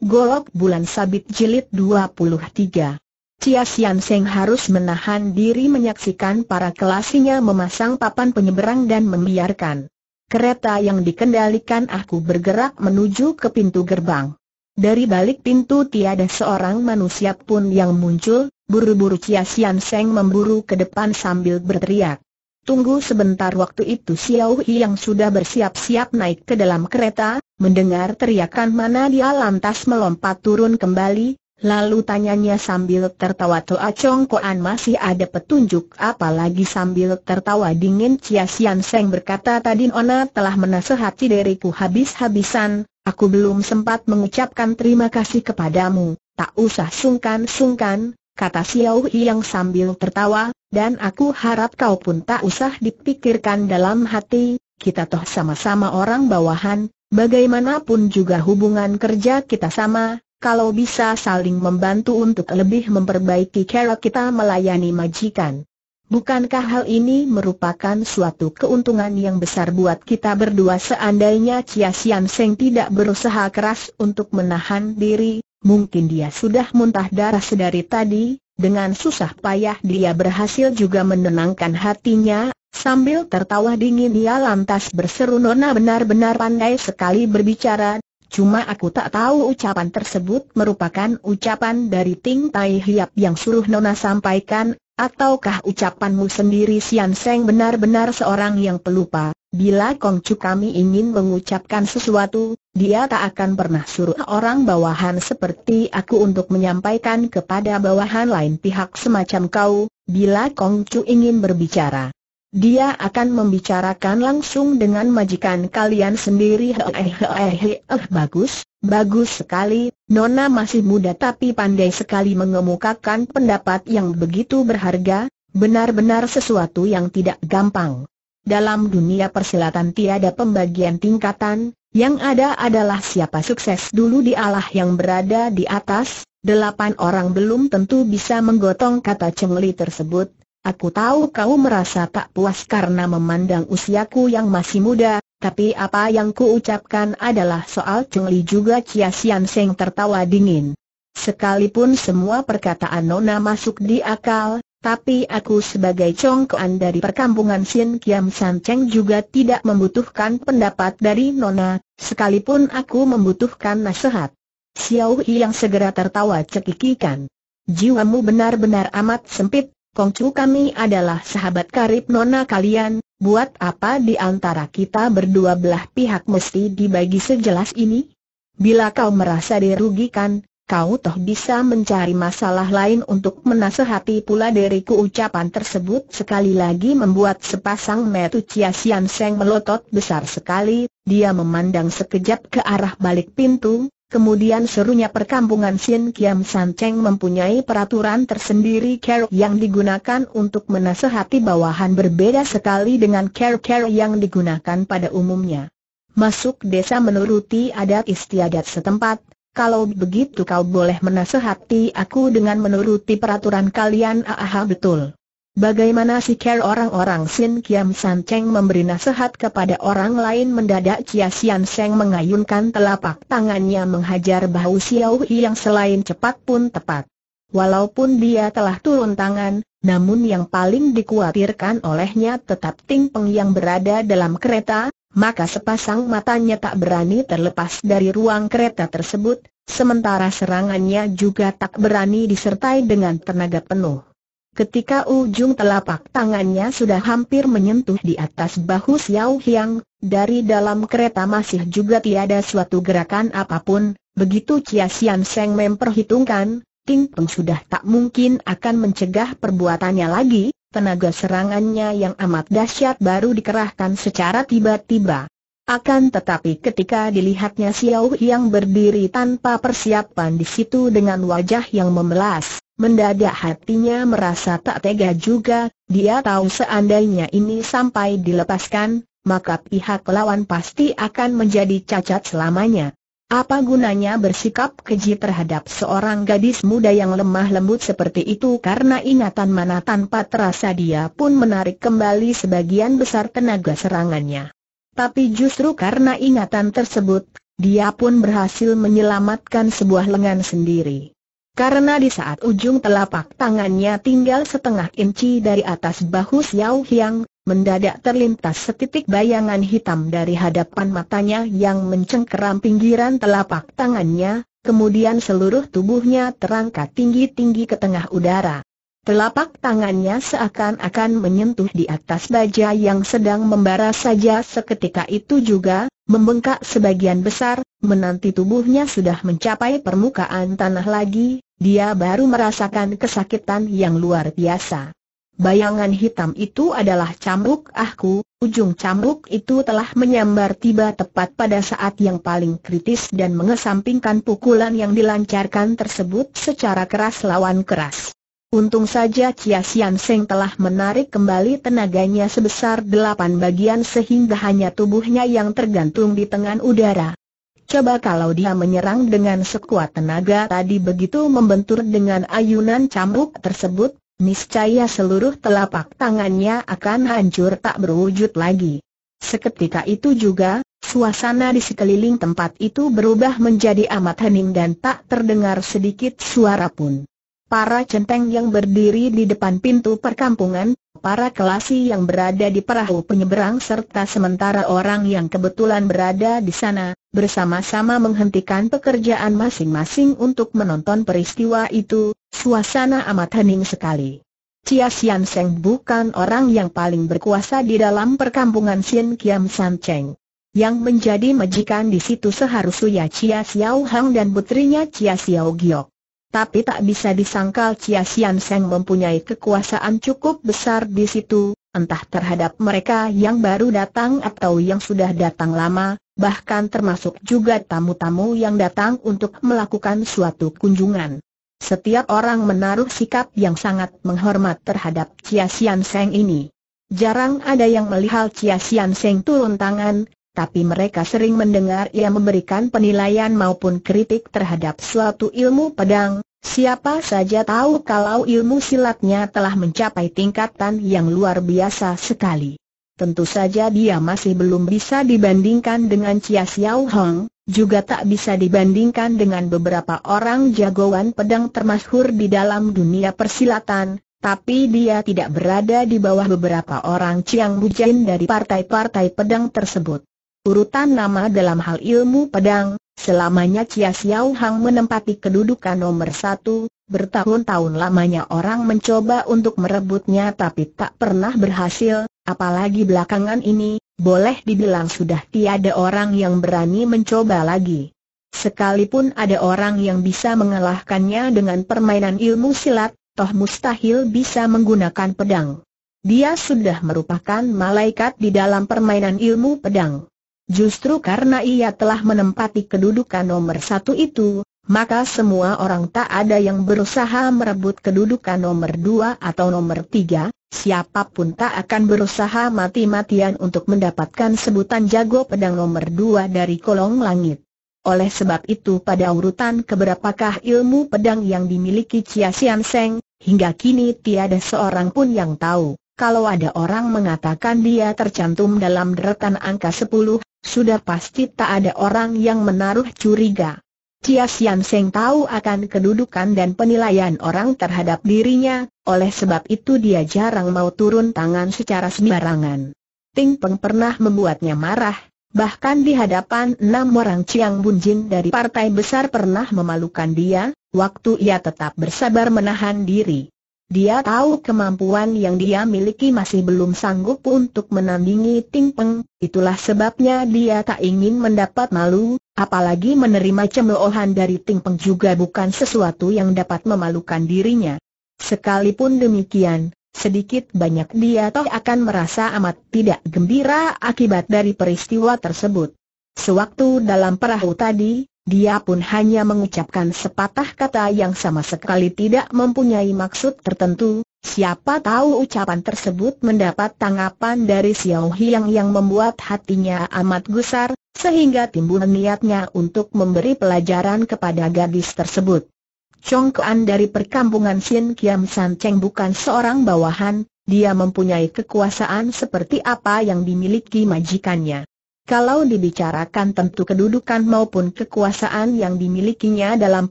Golok Bulan Sabit Jilid 23 Cia Sian Seng harus menahan diri menyaksikan para kelasinya memasang papan penyeberang dan membiarkan Kereta yang dikendalikan aku bergerak menuju ke pintu gerbang Dari balik pintu tiada seorang manusia pun yang muncul Buru-buru Cia Sian Seng memburu ke depan sambil berteriak Tunggu sebentar waktu itu Xiao Yi yang sudah bersiap-siap naik ke dalam kereta, mendengar teriakan mana dia lantas melompat turun kembali, lalu tanyanya sambil tertawa Toa Chong Koan masih ada petunjuk apalagi sambil tertawa dingin Chia Sian Seng berkata tadi Ona telah menasehati diriku habis-habisan, aku belum sempat mengucapkan terima kasih kepadamu, tak usah sungkan-sungkan, kata Xiao yang sambil tertawa, dan aku harap kau pun tak usah dipikirkan dalam hati, kita toh sama-sama orang bawahan, bagaimanapun juga hubungan kerja kita sama, kalau bisa saling membantu untuk lebih memperbaiki cara kita melayani majikan. Bukankah hal ini merupakan suatu keuntungan yang besar buat kita berdua seandainya Chia Sian Seng tidak berusaha keras untuk menahan diri, Mungkin dia sudah muntah darah sedari tadi, dengan susah payah dia berhasil juga menenangkan hatinya, sambil tertawa dingin ia lantas berseru Nona benar-benar pandai sekali berbicara, cuma aku tak tahu ucapan tersebut merupakan ucapan dari Ting Tai Hiap yang suruh Nona sampaikan, ataukah ucapanmu sendiri Sian Seng benar-benar seorang yang pelupa. Bila Kongcu kami ingin mengucapkan sesuatu, dia tak akan pernah suruh orang bawahan seperti aku untuk menyampaikan kepada bawahan lain pihak semacam kau, bila Kong Chu ingin berbicara. Dia akan membicarakan langsung dengan majikan kalian sendiri hehehehe eh, eh, eh bagus, bagus sekali, Nona masih muda tapi pandai sekali mengemukakan pendapat yang begitu berharga, benar-benar sesuatu yang tidak gampang dalam dunia persilatan tiada pembagian tingkatan, yang ada adalah siapa sukses dulu di Allah yang berada di atas, delapan orang belum tentu bisa menggotong kata cengli tersebut. Aku tahu kau merasa tak puas karena memandang usiaku yang masih muda, tapi apa yang kuucapkan adalah soal cengli juga Cia Sian Seng tertawa dingin. Sekalipun semua perkataan Nona masuk di akal, tapi aku sebagai congkoan dari perkampungan Sin Kiam San Cheng juga tidak membutuhkan pendapat dari Nona, sekalipun aku membutuhkan nasihat. Xiao Yi yang segera tertawa cekikikan. Jiwamu benar-benar amat sempit, Kongcu kami adalah sahabat karib Nona kalian, buat apa di antara kita berdua belah pihak mesti dibagi sejelas ini? Bila kau merasa dirugikan, kau toh bisa mencari masalah lain untuk menasehati pula diriku ucapan tersebut sekali lagi membuat sepasang metu Chia Sian Seng melotot besar sekali, dia memandang sekejap ke arah balik pintu, kemudian serunya perkampungan Sin Kiam San Cheng mempunyai peraturan tersendiri care yang digunakan untuk menasehati bawahan berbeda sekali dengan care-care yang digunakan pada umumnya. Masuk desa menuruti adat istiadat setempat, kalau begitu kau boleh menasehati aku dengan menuruti peraturan kalian Aha betul. Bagaimana sikir orang-orang Sin Kiam San Cheng memberi nasihat kepada orang lain mendadak Chia Sian Seng mengayunkan telapak tangannya menghajar bahu Xiao Hi yang selain cepat pun tepat. Walaupun dia telah turun tangan, namun yang paling dikhawatirkan olehnya tetap Ting Peng yang berada dalam kereta, maka sepasang matanya tak berani terlepas dari ruang kereta tersebut, sementara serangannya juga tak berani disertai dengan tenaga penuh. Ketika ujung telapak tangannya sudah hampir menyentuh di atas bahu Xiao Hiang, dari dalam kereta masih juga tiada suatu gerakan apapun, begitu Chia Xian Seng memperhitungkan, Ting Peng sudah tak mungkin akan mencegah perbuatannya lagi, tenaga serangannya yang amat dahsyat baru dikerahkan secara tiba-tiba. Akan tetapi ketika dilihatnya Xiao yang berdiri tanpa persiapan di situ dengan wajah yang memelas, mendadak hatinya merasa tak tega juga, dia tahu seandainya ini sampai dilepaskan, maka pihak lawan pasti akan menjadi cacat selamanya. Apa gunanya bersikap keji terhadap seorang gadis muda yang lemah lembut seperti itu karena ingatan mana tanpa terasa dia pun menarik kembali sebagian besar tenaga serangannya. Tapi justru karena ingatan tersebut, dia pun berhasil menyelamatkan sebuah lengan sendiri. Karena di saat ujung telapak tangannya tinggal setengah inci dari atas bahu Xiao Hiang, mendadak terlintas setitik bayangan hitam dari hadapan matanya yang mencengkeram pinggiran telapak tangannya, kemudian seluruh tubuhnya terangkat tinggi-tinggi ke tengah udara. Telapak tangannya seakan-akan menyentuh di atas baja yang sedang membara saja seketika itu juga, membengkak sebagian besar, menanti tubuhnya sudah mencapai permukaan tanah lagi, dia baru merasakan kesakitan yang luar biasa. Bayangan hitam itu adalah cambuk aku, ah ujung cambuk itu telah menyambar tiba tepat pada saat yang paling kritis dan mengesampingkan pukulan yang dilancarkan tersebut secara keras lawan keras. Untung saja Chia Sian Seng telah menarik kembali tenaganya sebesar delapan bagian sehingga hanya tubuhnya yang tergantung di tengah udara. Coba kalau dia menyerang dengan sekuat tenaga tadi begitu membentur dengan ayunan cambuk tersebut, niscaya seluruh telapak tangannya akan hancur tak berwujud lagi. Seketika itu juga, suasana di sekeliling tempat itu berubah menjadi amat hening dan tak terdengar sedikit suara pun para centeng yang berdiri di depan pintu perkampungan, para kelasi yang berada di perahu penyeberang serta sementara orang yang kebetulan berada di sana, bersama-sama menghentikan pekerjaan masing-masing untuk menonton peristiwa itu, suasana amat hening sekali. Chia Sian Seng bukan orang yang paling berkuasa di dalam perkampungan Sien Kiam San Cheng. Yang menjadi majikan di situ seharusnya Chia Xiao Hang dan putrinya Chia Xiao Giok tapi tak bisa disangkal Chia Sian Seng mempunyai kekuasaan cukup besar di situ, entah terhadap mereka yang baru datang atau yang sudah datang lama, bahkan termasuk juga tamu-tamu yang datang untuk melakukan suatu kunjungan. Setiap orang menaruh sikap yang sangat menghormat terhadap Chia Sian Seng ini. Jarang ada yang melihat Chia Sian Seng turun tangan, tapi mereka sering mendengar ia memberikan penilaian maupun kritik terhadap suatu ilmu pedang, siapa saja tahu kalau ilmu silatnya telah mencapai tingkatan yang luar biasa sekali. Tentu saja dia masih belum bisa dibandingkan dengan Chia Xiao Hong, juga tak bisa dibandingkan dengan beberapa orang jagoan pedang termasyhur di dalam dunia persilatan, tapi dia tidak berada di bawah beberapa orang Chiang Bujain dari partai-partai pedang tersebut. Urutan nama dalam hal ilmu pedang, selamanya Chia Xiao Hang menempati kedudukan nomor satu, bertahun-tahun lamanya orang mencoba untuk merebutnya tapi tak pernah berhasil, apalagi belakangan ini, boleh dibilang sudah tiada orang yang berani mencoba lagi. Sekalipun ada orang yang bisa mengalahkannya dengan permainan ilmu silat, toh mustahil bisa menggunakan pedang. Dia sudah merupakan malaikat di dalam permainan ilmu pedang. Justru karena ia telah menempati kedudukan nomor satu itu, maka semua orang tak ada yang berusaha merebut kedudukan nomor dua atau nomor tiga, siapapun tak akan berusaha mati-matian untuk mendapatkan sebutan jago pedang nomor dua dari kolong langit. Oleh sebab itu pada urutan keberapakah ilmu pedang yang dimiliki Chia Sian Seng, hingga kini tiada seorang pun yang tahu. Kalau ada orang mengatakan dia tercantum dalam deretan angka 10, sudah pasti tak ada orang yang menaruh curiga. Chia Sian Seng tahu akan kedudukan dan penilaian orang terhadap dirinya, oleh sebab itu dia jarang mau turun tangan secara sembarangan. Ting Peng pernah membuatnya marah, bahkan di hadapan enam orang Chiang Bun Jin dari partai besar pernah memalukan dia, waktu ia tetap bersabar menahan diri. Dia tahu kemampuan yang dia miliki masih belum sanggup untuk menandingi Ting Peng, itulah sebabnya dia tak ingin mendapat malu, apalagi menerima cemoohan dari Ting Peng juga bukan sesuatu yang dapat memalukan dirinya. Sekalipun demikian, sedikit banyak dia toh akan merasa amat tidak gembira akibat dari peristiwa tersebut. Sewaktu dalam perahu tadi, dia pun hanya mengucapkan sepatah kata yang sama sekali tidak mempunyai maksud tertentu, siapa tahu ucapan tersebut mendapat tanggapan dari Xiao Hiang yang membuat hatinya amat gusar, sehingga timbul niatnya untuk memberi pelajaran kepada gadis tersebut. Chongkuan dari perkampungan Xin Kiam San Cheng bukan seorang bawahan, dia mempunyai kekuasaan seperti apa yang dimiliki majikannya. Kalau dibicarakan tentu kedudukan maupun kekuasaan yang dimilikinya dalam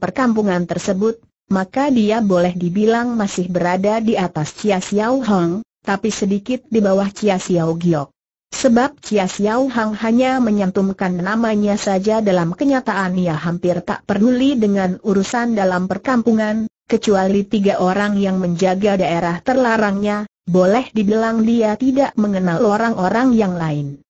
perkampungan tersebut, maka dia boleh dibilang masih berada di atas Chia Xiao Hong, tapi sedikit di bawah Chia Xiao Giok. Sebab Chia Xiao Hong hanya menyantumkan namanya saja dalam kenyataan ia hampir tak peduli dengan urusan dalam perkampungan, kecuali tiga orang yang menjaga daerah terlarangnya, boleh dibilang dia tidak mengenal orang-orang yang lain.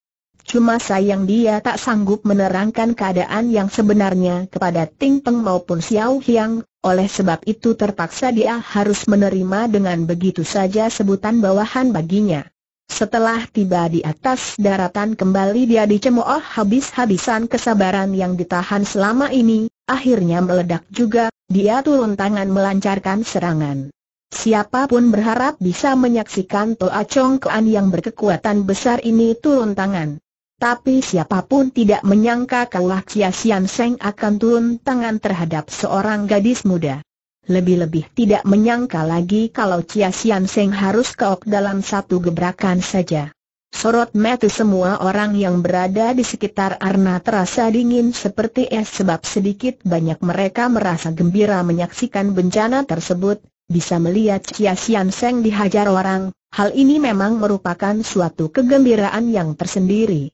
Cuma sayang dia tak sanggup menerangkan keadaan yang sebenarnya kepada Ting Peng maupun Xiao Hiang, oleh sebab itu terpaksa dia harus menerima dengan begitu saja sebutan bawahan baginya. Setelah tiba di atas daratan kembali dia dicemooh habis-habisan kesabaran yang ditahan selama ini, akhirnya meledak juga, dia turun tangan melancarkan serangan. Siapapun berharap bisa menyaksikan Toa Chong Kuan yang berkekuatan besar ini turun tangan. Tapi siapapun tidak menyangka kalau Chia Sian Seng akan turun tangan terhadap seorang gadis muda. Lebih-lebih tidak menyangka lagi kalau Chia Sian Seng harus keok dalam satu gebrakan saja. Sorot mata semua orang yang berada di sekitar Arna terasa dingin seperti es sebab sedikit banyak mereka merasa gembira menyaksikan bencana tersebut, bisa melihat Chia Sian Seng dihajar orang, hal ini memang merupakan suatu kegembiraan yang tersendiri.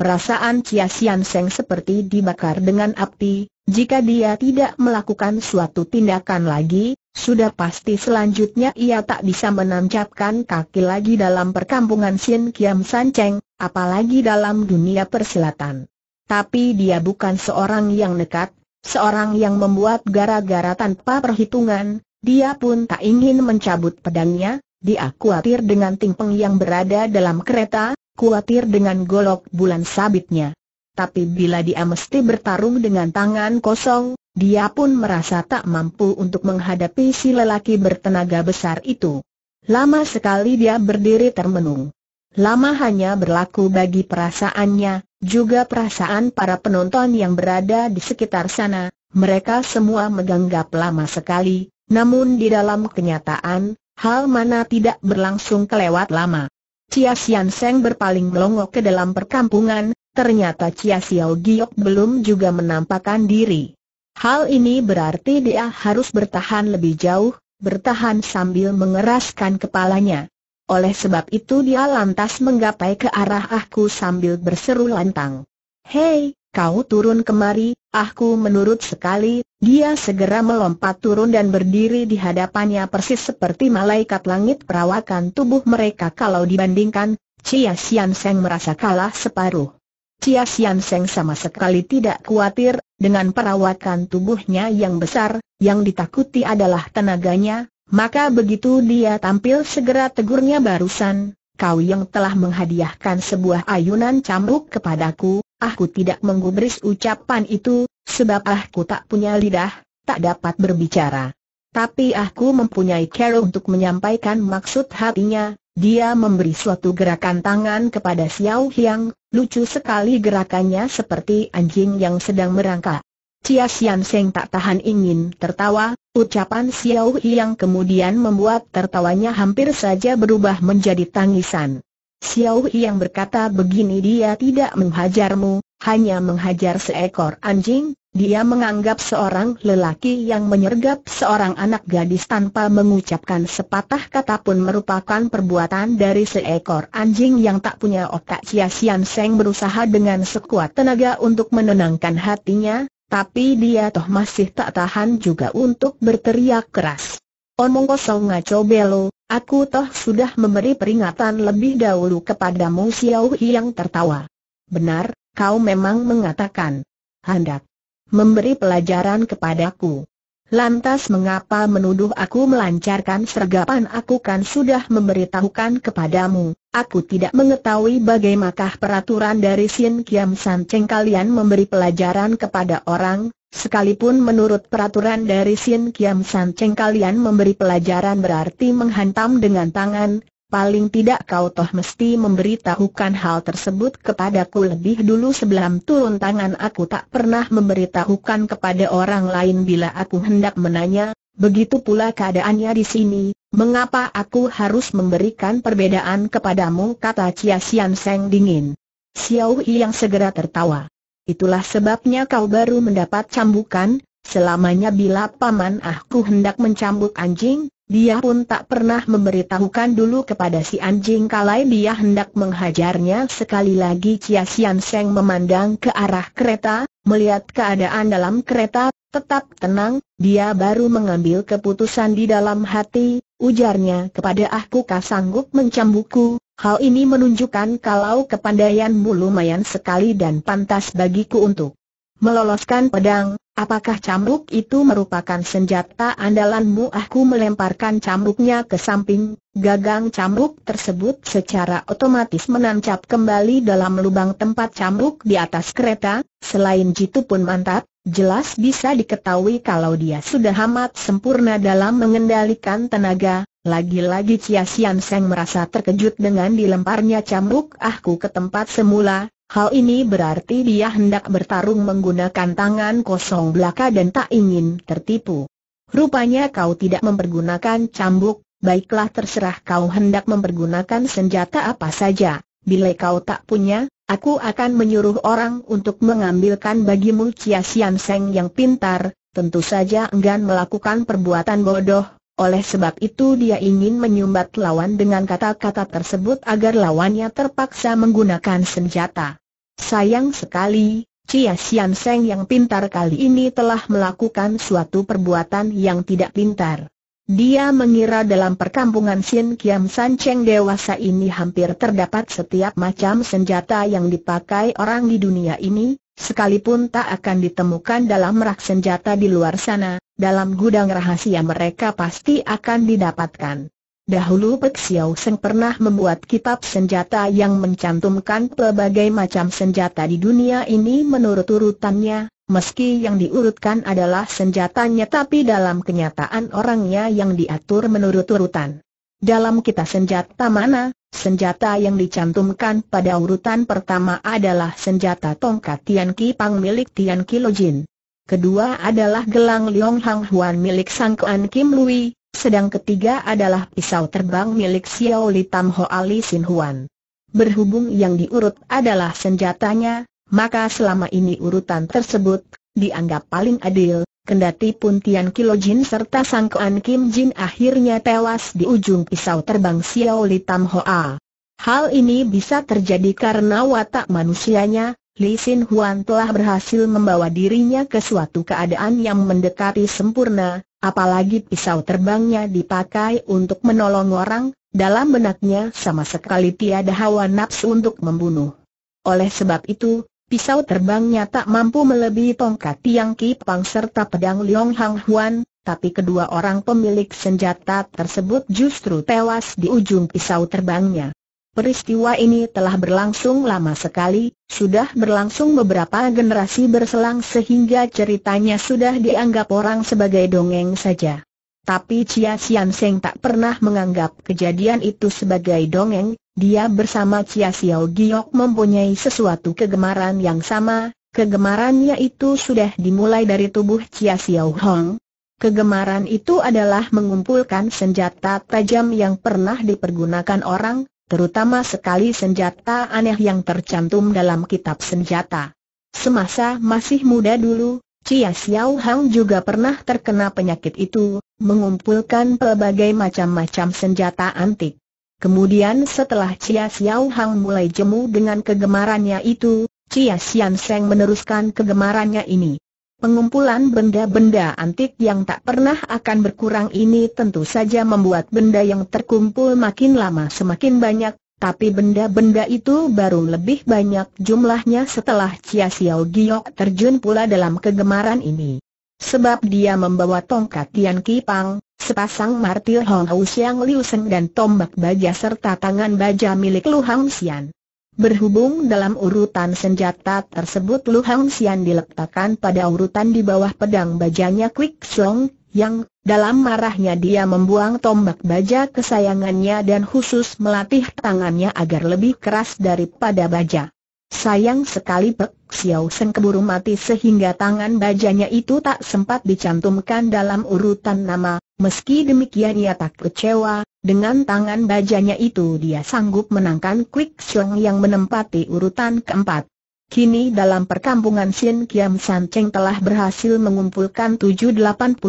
Perasaan Chia Sian Seng seperti dibakar dengan api, jika dia tidak melakukan suatu tindakan lagi, sudah pasti selanjutnya ia tak bisa menancapkan kaki lagi dalam perkampungan Xin Kiam San Cheng, apalagi dalam dunia persilatan. Tapi dia bukan seorang yang nekat, seorang yang membuat gara-gara tanpa perhitungan, dia pun tak ingin mencabut pedangnya, dia khawatir dengan Ting Peng yang berada dalam kereta, khawatir dengan golok bulan sabitnya. Tapi bila dia mesti bertarung dengan tangan kosong, dia pun merasa tak mampu untuk menghadapi si lelaki bertenaga besar itu. Lama sekali dia berdiri termenung. Lama hanya berlaku bagi perasaannya, juga perasaan para penonton yang berada di sekitar sana, mereka semua menganggap lama sekali, namun di dalam kenyataan, hal mana tidak berlangsung kelewat lama. Chia Sian Seng berpaling melongo ke dalam perkampungan, ternyata Chia Xiao Giok belum juga menampakkan diri. Hal ini berarti dia harus bertahan lebih jauh, bertahan sambil mengeraskan kepalanya. Oleh sebab itu dia lantas menggapai ke arah aku sambil berseru lantang. Hei, kau turun kemari, aku menurut sekali, dia segera melompat turun dan berdiri di hadapannya persis seperti malaikat langit perawakan tubuh mereka kalau dibandingkan, Chia Sian Seng merasa kalah separuh. Chia Sian Seng sama sekali tidak khawatir, dengan perawakan tubuhnya yang besar, yang ditakuti adalah tenaganya, maka begitu dia tampil segera tegurnya barusan, kau yang telah menghadiahkan sebuah ayunan cambuk kepadaku, aku tidak menggubris ucapan itu, sebab aku tak punya lidah, tak dapat berbicara. Tapi aku mempunyai cara untuk menyampaikan maksud hatinya, dia memberi suatu gerakan tangan kepada Xiao Hiang, lucu sekali gerakannya seperti anjing yang sedang merangkak. Cia Xian Seng tak tahan ingin tertawa, ucapan Xiao Hiang kemudian membuat tertawanya hampir saja berubah menjadi tangisan. Xiao Hiang berkata begini dia tidak menghajarmu, hanya menghajar seekor anjing, dia menganggap seorang lelaki yang menyergap seorang anak gadis tanpa mengucapkan sepatah kata pun merupakan perbuatan dari seekor anjing yang tak punya otak Cia Sian Seng berusaha dengan sekuat tenaga untuk menenangkan hatinya, tapi dia toh masih tak tahan juga untuk berteriak keras. Omong kosong ngaco belo, aku toh sudah memberi peringatan lebih dahulu kepadamu Xiao Yang tertawa. Benar, kau memang mengatakan hendak memberi pelajaran kepadaku. Lantas mengapa menuduh aku melancarkan sergapan aku kan sudah memberitahukan kepadamu, aku tidak mengetahui bagaimanakah peraturan dari Sin Kiam San Cheng kalian memberi pelajaran kepada orang, sekalipun menurut peraturan dari Sin Kiam San Cheng kalian memberi pelajaran berarti menghantam dengan tangan, paling tidak kau toh mesti memberitahukan hal tersebut kepadaku lebih dulu sebelum turun tangan aku tak pernah memberitahukan kepada orang lain bila aku hendak menanya, begitu pula keadaannya di sini, mengapa aku harus memberikan perbedaan kepadamu kata Chia Sian Seng dingin. Xiao Yi yang segera tertawa. Itulah sebabnya kau baru mendapat cambukan, selamanya bila paman aku hendak mencambuk anjing, dia pun tak pernah memberitahukan dulu kepada si anjing kalai dia hendak menghajarnya sekali lagi Chia Sian Seng memandang ke arah kereta, melihat keadaan dalam kereta, tetap tenang, dia baru mengambil keputusan di dalam hati, ujarnya kepada aku Kau sanggup mencambuku? hal ini menunjukkan kalau kepandaianmu lumayan sekali dan pantas bagiku untuk Meloloskan pedang, apakah cambuk itu merupakan senjata andalanmu? Aku melemparkan cambuknya ke samping, gagang cambuk tersebut secara otomatis menancap kembali dalam lubang tempat cambuk di atas kereta, selain jitu pun mantap, jelas bisa diketahui kalau dia sudah amat sempurna dalam mengendalikan tenaga, lagi-lagi Cia Sian Seng merasa terkejut dengan dilemparnya cambuk ahku ke tempat semula, Hal ini berarti dia hendak bertarung menggunakan tangan kosong belaka dan tak ingin tertipu. Rupanya kau tidak mempergunakan cambuk, baiklah terserah kau hendak mempergunakan senjata apa saja. Bila kau tak punya, aku akan menyuruh orang untuk mengambilkan bagimu Cia Sian Seng yang pintar, tentu saja enggan melakukan perbuatan bodoh, oleh sebab itu dia ingin menyumbat lawan dengan kata-kata tersebut agar lawannya terpaksa menggunakan senjata. Sayang sekali, Cia Sian Seng yang pintar kali ini telah melakukan suatu perbuatan yang tidak pintar. Dia mengira dalam perkampungan Sin Kiam San Cheng dewasa ini hampir terdapat setiap macam senjata yang dipakai orang di dunia ini, Sekalipun tak akan ditemukan dalam rak senjata di luar sana, dalam gudang rahasia mereka pasti akan didapatkan. Dahulu Pek Xiao Seng pernah membuat kitab senjata yang mencantumkan pelbagai macam senjata di dunia ini menurut urutannya, meski yang diurutkan adalah senjatanya tapi dalam kenyataan orangnya yang diatur menurut urutan. Dalam kita senjata mana, Senjata yang dicantumkan pada urutan pertama adalah senjata tongkat Tian Ki Pang milik Tian Ki Lo Jin. Kedua adalah gelang Liong Hang Huan milik Sang Kuan Kim Lui, sedang ketiga adalah pisau terbang milik Xiao Li Tam Ho Ali Sin Huan. Berhubung yang diurut adalah senjatanya, maka selama ini urutan tersebut dianggap paling adil, kendati pun Tian Kilo Jin serta sangkaan Kim Jin akhirnya tewas di ujung pisau terbang Xiao Li Tam Hoa. Hal ini bisa terjadi karena watak manusianya, Li Sin Huan telah berhasil membawa dirinya ke suatu keadaan yang mendekati sempurna, apalagi pisau terbangnya dipakai untuk menolong orang, dalam benaknya sama sekali tiada hawa nafsu untuk membunuh. Oleh sebab itu, pisau terbangnya tak mampu melebihi tongkat Tiang Ki serta pedang Liong Hang Huan, tapi kedua orang pemilik senjata tersebut justru tewas di ujung pisau terbangnya. Peristiwa ini telah berlangsung lama sekali, sudah berlangsung beberapa generasi berselang sehingga ceritanya sudah dianggap orang sebagai dongeng saja. Tapi Chia Sian Seng tak pernah menganggap kejadian itu sebagai dongeng, dia bersama Chia Xiao Giok mempunyai sesuatu kegemaran yang sama, kegemarannya itu sudah dimulai dari tubuh Chia Xiao Hong. Kegemaran itu adalah mengumpulkan senjata tajam yang pernah dipergunakan orang, terutama sekali senjata aneh yang tercantum dalam kitab senjata. Semasa masih muda dulu, Chia Xiao Hang juga pernah terkena penyakit itu, mengumpulkan pelbagai macam-macam senjata antik. Kemudian setelah Chia Xiao Hang mulai jemu dengan kegemarannya itu, Chia Xian Seng meneruskan kegemarannya ini. Pengumpulan benda-benda antik yang tak pernah akan berkurang ini tentu saja membuat benda yang terkumpul makin lama semakin banyak, tapi benda-benda itu baru lebih banyak jumlahnya setelah Chia Xiao Giok terjun pula dalam kegemaran ini. Sebab dia membawa tongkat Tian Kipang, sepasang martil Hong Hou Xiang Liu Seng dan tombak baja serta tangan baja milik Lu Hang Xian. Berhubung dalam urutan senjata tersebut Lu Hang Xian diletakkan pada urutan di bawah pedang bajanya Quick Song yang dalam marahnya dia membuang tombak baja kesayangannya dan khusus melatih tangannya agar lebih keras daripada baja. Sayang sekali Pek Xiao Seng keburu mati sehingga tangan bajanya itu tak sempat dicantumkan dalam urutan nama, meski demikian ia tak kecewa, dengan tangan bajanya itu dia sanggup menangkan Quick Xiong yang menempati urutan keempat. Kini dalam perkampungan Sin Kiam San Cheng telah berhasil mengumpulkan 7-80%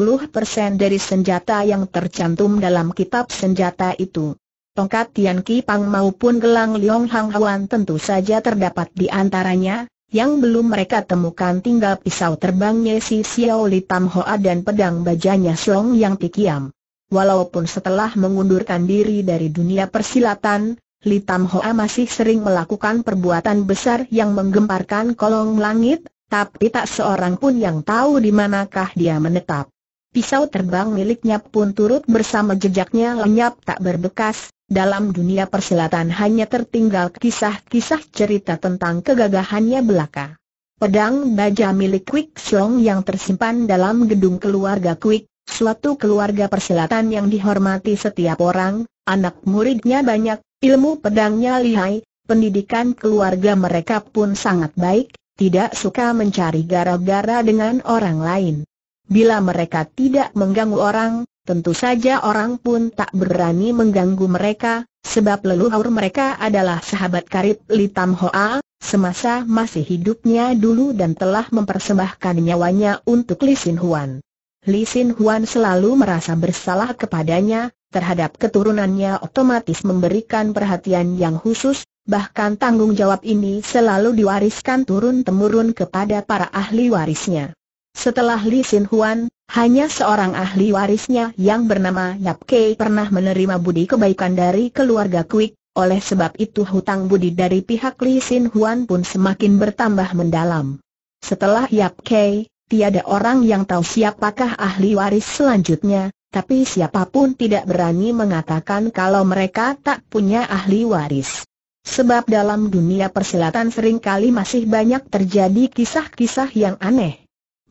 dari senjata yang tercantum dalam kitab senjata itu tongkat Tian Ki Pang maupun gelang Liong Hang Huan tentu saja terdapat di antaranya, yang belum mereka temukan tinggal pisau terbangnya si Xiao Li Tam Hoa dan pedang bajanya Song Yang Tikiam. Walaupun setelah mengundurkan diri dari dunia persilatan, Li Tam Hoa masih sering melakukan perbuatan besar yang menggemparkan kolong langit, tapi tak seorang pun yang tahu di manakah dia menetap. Pisau terbang miliknya pun turut bersama jejaknya lenyap tak berbekas, dalam dunia persilatan hanya tertinggal kisah-kisah cerita tentang kegagahannya belaka. Pedang baja milik Quick Song yang tersimpan dalam gedung keluarga Quick, suatu keluarga persilatan yang dihormati setiap orang, anak muridnya banyak, ilmu pedangnya lihai, pendidikan keluarga mereka pun sangat baik, tidak suka mencari gara-gara dengan orang lain. Bila mereka tidak mengganggu orang, tentu saja orang pun tak berani mengganggu mereka, sebab leluhur mereka adalah sahabat karib Li Tam Hoa, semasa masih hidupnya dulu dan telah mempersembahkan nyawanya untuk Li Sin Huan. Li Sin Huan selalu merasa bersalah kepadanya, terhadap keturunannya otomatis memberikan perhatian yang khusus, bahkan tanggung jawab ini selalu diwariskan turun-temurun kepada para ahli warisnya. Setelah Li Sin Huan, hanya seorang ahli warisnya yang bernama Yap Kei pernah menerima budi kebaikan dari keluarga Kuik, oleh sebab itu hutang budi dari pihak Li Sin Huan pun semakin bertambah mendalam. Setelah Yap Kei, tiada orang yang tahu siapakah ahli waris selanjutnya, tapi siapapun tidak berani mengatakan kalau mereka tak punya ahli waris. Sebab dalam dunia persilatan seringkali masih banyak terjadi kisah-kisah yang aneh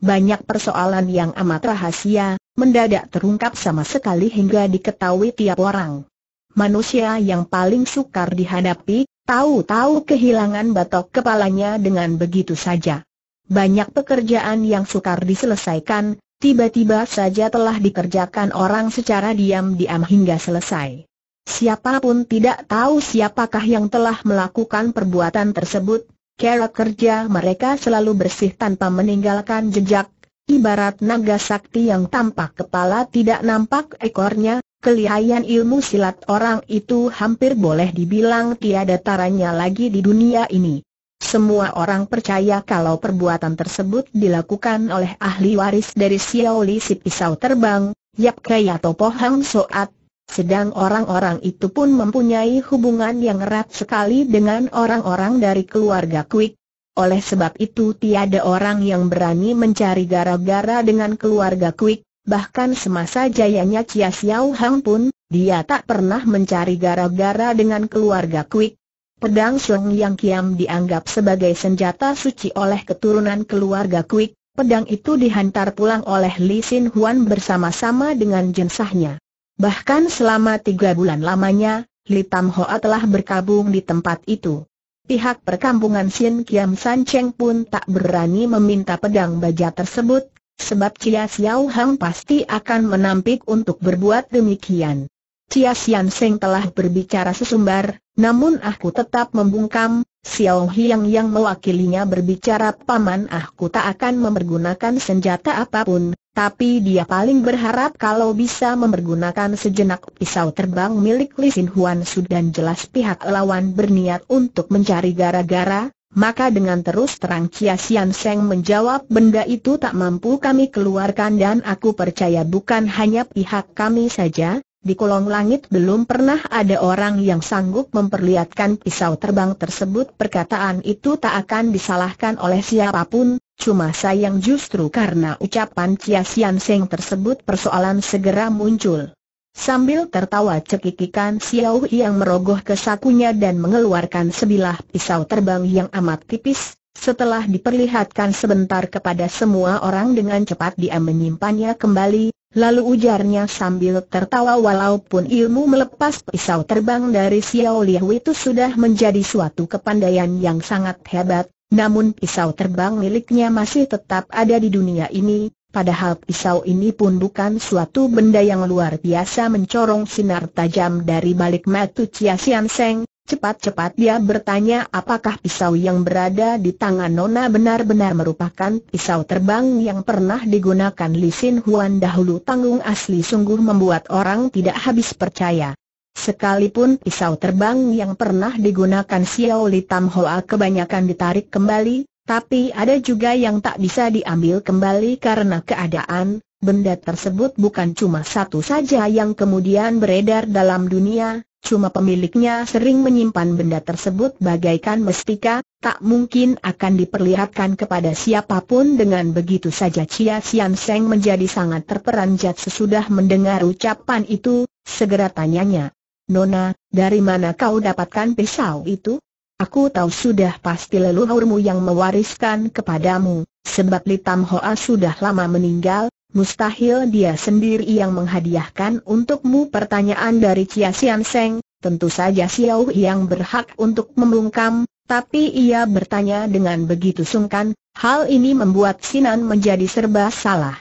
banyak persoalan yang amat rahasia, mendadak terungkap sama sekali hingga diketahui tiap orang. Manusia yang paling sukar dihadapi, tahu-tahu kehilangan batok kepalanya dengan begitu saja. Banyak pekerjaan yang sukar diselesaikan, tiba-tiba saja telah dikerjakan orang secara diam-diam hingga selesai. Siapapun tidak tahu siapakah yang telah melakukan perbuatan tersebut, Cara kerja mereka selalu bersih tanpa meninggalkan jejak, ibarat naga sakti yang tampak kepala tidak nampak ekornya, kelihayan ilmu silat orang itu hampir boleh dibilang tiada taranya lagi di dunia ini. Semua orang percaya kalau perbuatan tersebut dilakukan oleh ahli waris dari Xiaoli si pisau terbang, Yap Kaya atau Pohang Soat, sedang orang-orang itu pun mempunyai hubungan yang erat sekali dengan orang-orang dari keluarga Quick. Oleh sebab itu tiada orang yang berani mencari gara-gara dengan keluarga Quick, bahkan semasa jayanya Chia Xiao Hang pun, dia tak pernah mencari gara-gara dengan keluarga Quick. Pedang Song Yang Kiam dianggap sebagai senjata suci oleh keturunan keluarga Quick, pedang itu dihantar pulang oleh Li Sin Huan bersama-sama dengan jenazahnya. Bahkan selama tiga bulan lamanya, Li Tam Hoa telah berkabung di tempat itu. Pihak perkampungan Sin Kiam San Cheng pun tak berani meminta pedang baja tersebut, sebab Cia Xiao Hang pasti akan menampik untuk berbuat demikian. Cia Xian Seng telah berbicara sesumbar, namun aku tetap membungkam, Xiao Hiang yang mewakilinya berbicara Paman aku tak akan memergunakan senjata apapun, tapi dia paling berharap kalau bisa mempergunakan sejenak pisau terbang milik Li Sin Huan Su dan jelas pihak lawan berniat untuk mencari gara-gara, maka dengan terus terang Chia Sian Seng menjawab benda itu tak mampu kami keluarkan dan aku percaya bukan hanya pihak kami saja, di kolong langit belum pernah ada orang yang sanggup memperlihatkan pisau terbang tersebut Perkataan itu tak akan disalahkan oleh siapapun Cuma sayang justru karena ucapan Chia Sian Seng tersebut persoalan segera muncul Sambil tertawa cekikikan Xiao yang merogoh ke sakunya dan mengeluarkan sebilah pisau terbang yang amat tipis Setelah diperlihatkan sebentar kepada semua orang dengan cepat dia menyimpannya kembali Lalu ujarnya sambil tertawa walaupun ilmu melepas pisau terbang dari Xiao Liu itu sudah menjadi suatu kepandaian yang sangat hebat, namun pisau terbang miliknya masih tetap ada di dunia ini, padahal pisau ini pun bukan suatu benda yang luar biasa mencorong sinar tajam dari balik mata Chia Sian Cepat-cepat dia bertanya apakah pisau yang berada di tangan Nona benar-benar merupakan pisau terbang yang pernah digunakan Li Sin Huan dahulu tanggung asli sungguh membuat orang tidak habis percaya. Sekalipun pisau terbang yang pernah digunakan Xiao Li Tam Hoa kebanyakan ditarik kembali, tapi ada juga yang tak bisa diambil kembali karena keadaan, benda tersebut bukan cuma satu saja yang kemudian beredar dalam dunia, Cuma pemiliknya sering menyimpan benda tersebut bagaikan mestika, tak mungkin akan diperlihatkan kepada siapapun dengan begitu saja Chia Sian Seng menjadi sangat terperanjat sesudah mendengar ucapan itu, segera tanyanya. Nona, dari mana kau dapatkan pisau itu? Aku tahu sudah pasti leluhurmu yang mewariskan kepadamu, sebab Litam Hoa sudah lama meninggal, mustahil dia sendiri yang menghadiahkan untukmu pertanyaan dari Cia Sian Seng, tentu saja Xiao yang berhak untuk membungkam, tapi ia bertanya dengan begitu sungkan, hal ini membuat Sinan menjadi serba salah.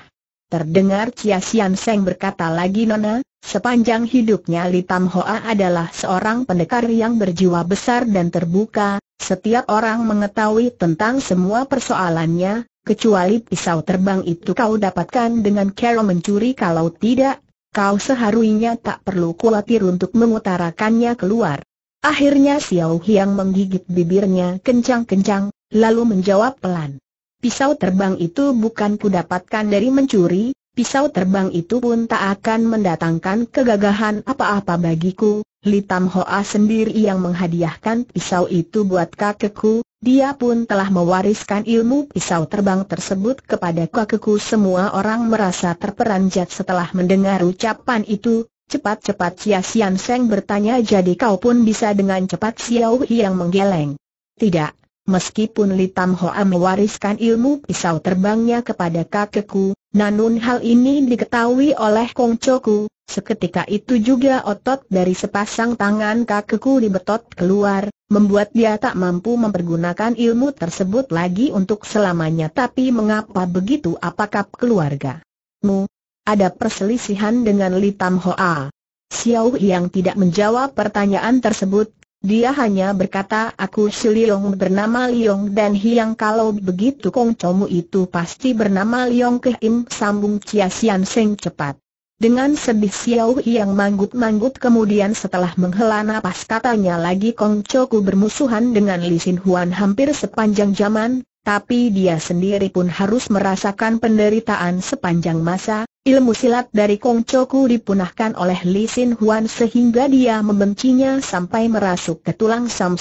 Terdengar Cia Sian Seng berkata lagi Nona, sepanjang hidupnya Li Tam Hoa adalah seorang pendekar yang berjiwa besar dan terbuka, setiap orang mengetahui tentang semua persoalannya, kecuali pisau terbang itu kau dapatkan dengan cara mencuri kalau tidak, kau seharusnya tak perlu khawatir untuk mengutarakannya keluar. Akhirnya Xiao Hiang menggigit bibirnya kencang-kencang, lalu menjawab pelan. Pisau terbang itu bukan kudapatkan dari mencuri, pisau terbang itu pun tak akan mendatangkan kegagahan apa-apa bagiku. Li Tam Hoa sendiri yang menghadiahkan pisau itu buat kakekku, dia pun telah mewariskan ilmu pisau terbang tersebut kepada kakekku Semua orang merasa terperanjat setelah mendengar ucapan itu Cepat-cepat Sia Sian Seng bertanya jadi kau pun bisa dengan cepat Xiao yang menggeleng Tidak, meskipun Li Tam Hoa mewariskan ilmu pisau terbangnya kepada kakekku Namun hal ini diketahui oleh Kong Choku Seketika itu juga otot dari sepasang tangan kakekku dibetot keluar membuat dia tak mampu mempergunakan ilmu tersebut lagi untuk selamanya tapi mengapa begitu apakah keluarga mu ada perselisihan dengan Li Tam Hoa. Xiao yang tidak menjawab pertanyaan tersebut, dia hanya berkata aku si Liong bernama Liong dan Hiang kalau begitu Kong Chomu itu pasti bernama Liong Ke sambung Chia Sian Seng cepat. Dengan sedih Xiao yang manggut-manggut kemudian setelah menghela napas katanya lagi Kong Choku bermusuhan dengan Li Sin Huan hampir sepanjang zaman, tapi dia sendiri pun harus merasakan penderitaan sepanjang masa, ilmu silat dari Kong Choku dipunahkan oleh Li Sin Huan sehingga dia membencinya sampai merasuk ke tulang Sam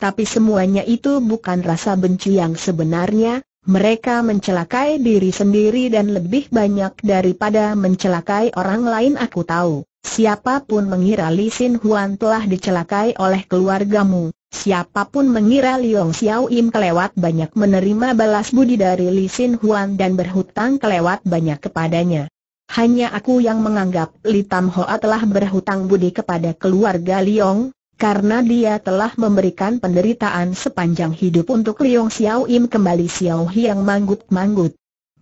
tapi semuanya itu bukan rasa benci yang sebenarnya, mereka mencelakai diri sendiri dan lebih banyak daripada mencelakai orang lain aku tahu. Siapapun mengira Li Sin Huan telah dicelakai oleh keluargamu, siapapun mengira Liong Xiao Im kelewat banyak menerima balas budi dari Li Sin Huan dan berhutang kelewat banyak kepadanya. Hanya aku yang menganggap Li Tam Hoa telah berhutang budi kepada keluarga Liong, karena dia telah memberikan penderitaan sepanjang hidup untuk Liong Xiao Im kembali Xiao yang manggut-manggut.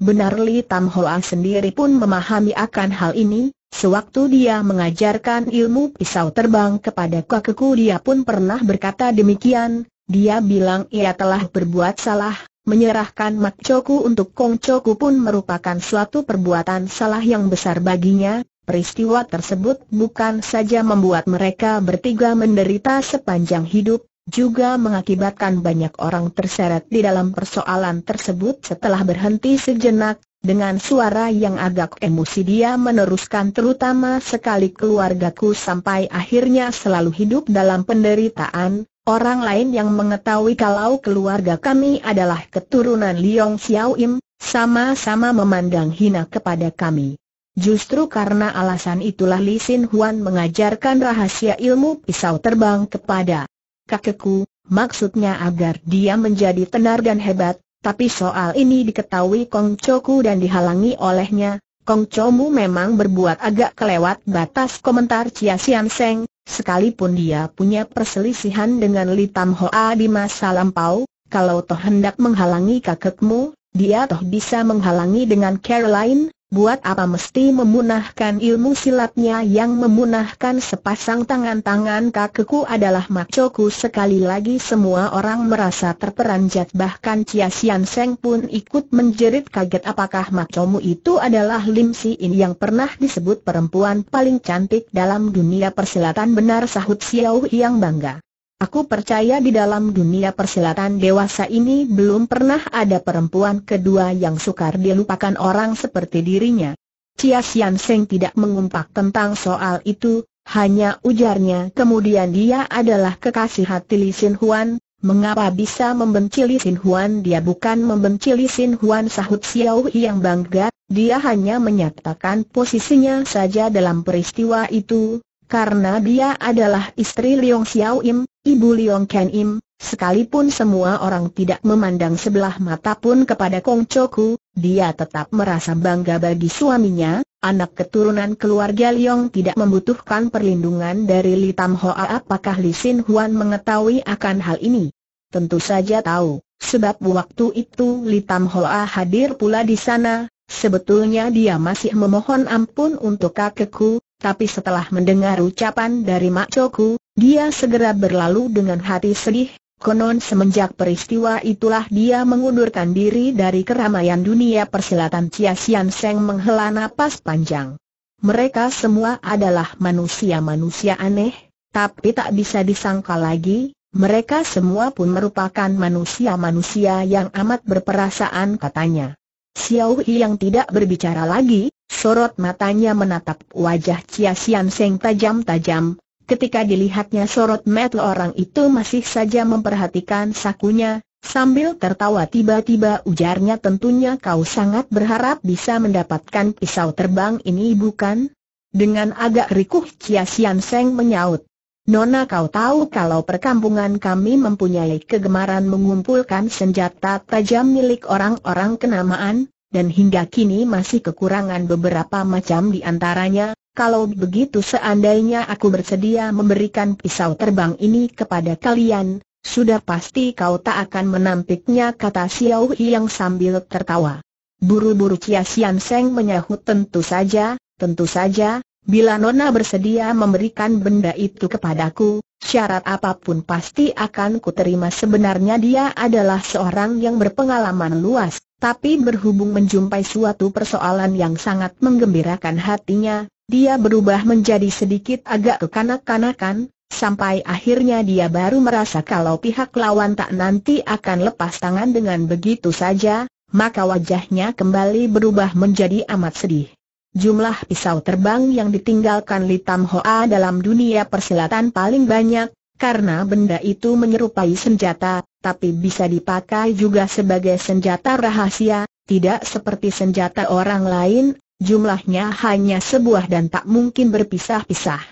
Benar Li Tam Hoa sendiri pun memahami akan hal ini, sewaktu dia mengajarkan ilmu pisau terbang kepada kakeku dia pun pernah berkata demikian, dia bilang ia telah berbuat salah, menyerahkan Mak Choku untuk Kong Choku pun merupakan suatu perbuatan salah yang besar baginya, peristiwa tersebut bukan saja membuat mereka bertiga menderita sepanjang hidup, juga mengakibatkan banyak orang terseret di dalam persoalan tersebut setelah berhenti sejenak, dengan suara yang agak emosi dia meneruskan terutama sekali keluargaku sampai akhirnya selalu hidup dalam penderitaan, orang lain yang mengetahui kalau keluarga kami adalah keturunan Liong Xiaoim, sama-sama memandang hina kepada kami. Justru karena alasan itulah Li Sin Huan mengajarkan rahasia ilmu pisau terbang kepada kakekku, maksudnya agar dia menjadi tenar dan hebat, tapi soal ini diketahui Kong Choku dan dihalangi olehnya. Kong Chomu memang berbuat agak kelewat batas komentar Chia Sian Seng, sekalipun dia punya perselisihan dengan Li Tam Hoa di masa lampau, kalau toh hendak menghalangi kakekmu, dia toh bisa menghalangi dengan Caroline, buat apa mesti memunahkan ilmu silatnya yang memunahkan sepasang tangan-tangan kakeku adalah makcoku sekali lagi semua orang merasa terperanjat bahkan Chia Sian Seng pun ikut menjerit kaget apakah macomu itu adalah Lim Si In yang pernah disebut perempuan paling cantik dalam dunia persilatan benar sahut Xiao yang bangga Aku percaya di dalam dunia persilatan dewasa ini belum pernah ada perempuan kedua yang sukar dilupakan orang seperti dirinya. Chia Sian Seng tidak mengumpak tentang soal itu, hanya ujarnya kemudian dia adalah kekasih hati Li Sin Huan, mengapa bisa membenci Li Sin Huan dia bukan membenci Li Sin Huan sahut Xiao yang bangga, dia hanya menyatakan posisinya saja dalam peristiwa itu, karena dia adalah istri Liong Xiao Im, ibu Liong Ken Im, sekalipun semua orang tidak memandang sebelah mata pun kepada Kong Choku, dia tetap merasa bangga bagi suaminya, anak keturunan keluarga Liong tidak membutuhkan perlindungan dari Li Tam Hoa apakah Li Sin Huan mengetahui akan hal ini? Tentu saja tahu, sebab waktu itu Li Tam Hoa hadir pula di sana, Sebetulnya dia masih memohon ampun untuk kakekku, tapi setelah mendengar ucapan dari Mak Choku, dia segera berlalu dengan hati sedih, konon semenjak peristiwa itulah dia mengundurkan diri dari keramaian dunia persilatan Chia Sian Seng menghela napas panjang. Mereka semua adalah manusia-manusia aneh, tapi tak bisa disangka lagi, mereka semua pun merupakan manusia-manusia yang amat berperasaan katanya. Xiao Yi yang tidak berbicara lagi, sorot matanya menatap wajah Chia Sian Seng tajam-tajam. Ketika dilihatnya sorot mata orang itu masih saja memperhatikan sakunya, sambil tertawa tiba-tiba ujarnya tentunya kau sangat berharap bisa mendapatkan pisau terbang ini bukan? Dengan agak rikuh Chia Sian Seng menyaut. Nona kau tahu kalau perkampungan kami mempunyai kegemaran mengumpulkan senjata tajam milik orang-orang kenamaan, dan hingga kini masih kekurangan beberapa macam di antaranya, kalau begitu seandainya aku bersedia memberikan pisau terbang ini kepada kalian, sudah pasti kau tak akan menampiknya kata Xiao yang sambil tertawa. Buru-buru Chia Sian Seng menyahut tentu saja, tentu saja, Bila Nona bersedia memberikan benda itu kepadaku, syarat apapun pasti akan kuterima sebenarnya dia adalah seorang yang berpengalaman luas, tapi berhubung menjumpai suatu persoalan yang sangat menggembirakan hatinya, dia berubah menjadi sedikit agak kekanak-kanakan, sampai akhirnya dia baru merasa kalau pihak lawan tak nanti akan lepas tangan dengan begitu saja, maka wajahnya kembali berubah menjadi amat sedih. Jumlah pisau terbang yang ditinggalkan Li Tam Hoa dalam dunia persilatan paling banyak, karena benda itu menyerupai senjata, tapi bisa dipakai juga sebagai senjata rahasia, tidak seperti senjata orang lain, jumlahnya hanya sebuah dan tak mungkin berpisah-pisah.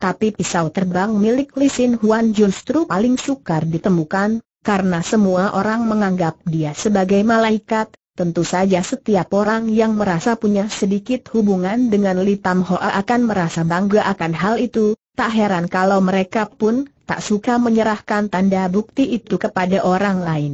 Tapi pisau terbang milik Li Sin Huan justru paling sukar ditemukan, karena semua orang menganggap dia sebagai malaikat, Tentu saja setiap orang yang merasa punya sedikit hubungan dengan Li Tam Hoa akan merasa bangga akan hal itu, tak heran kalau mereka pun tak suka menyerahkan tanda bukti itu kepada orang lain.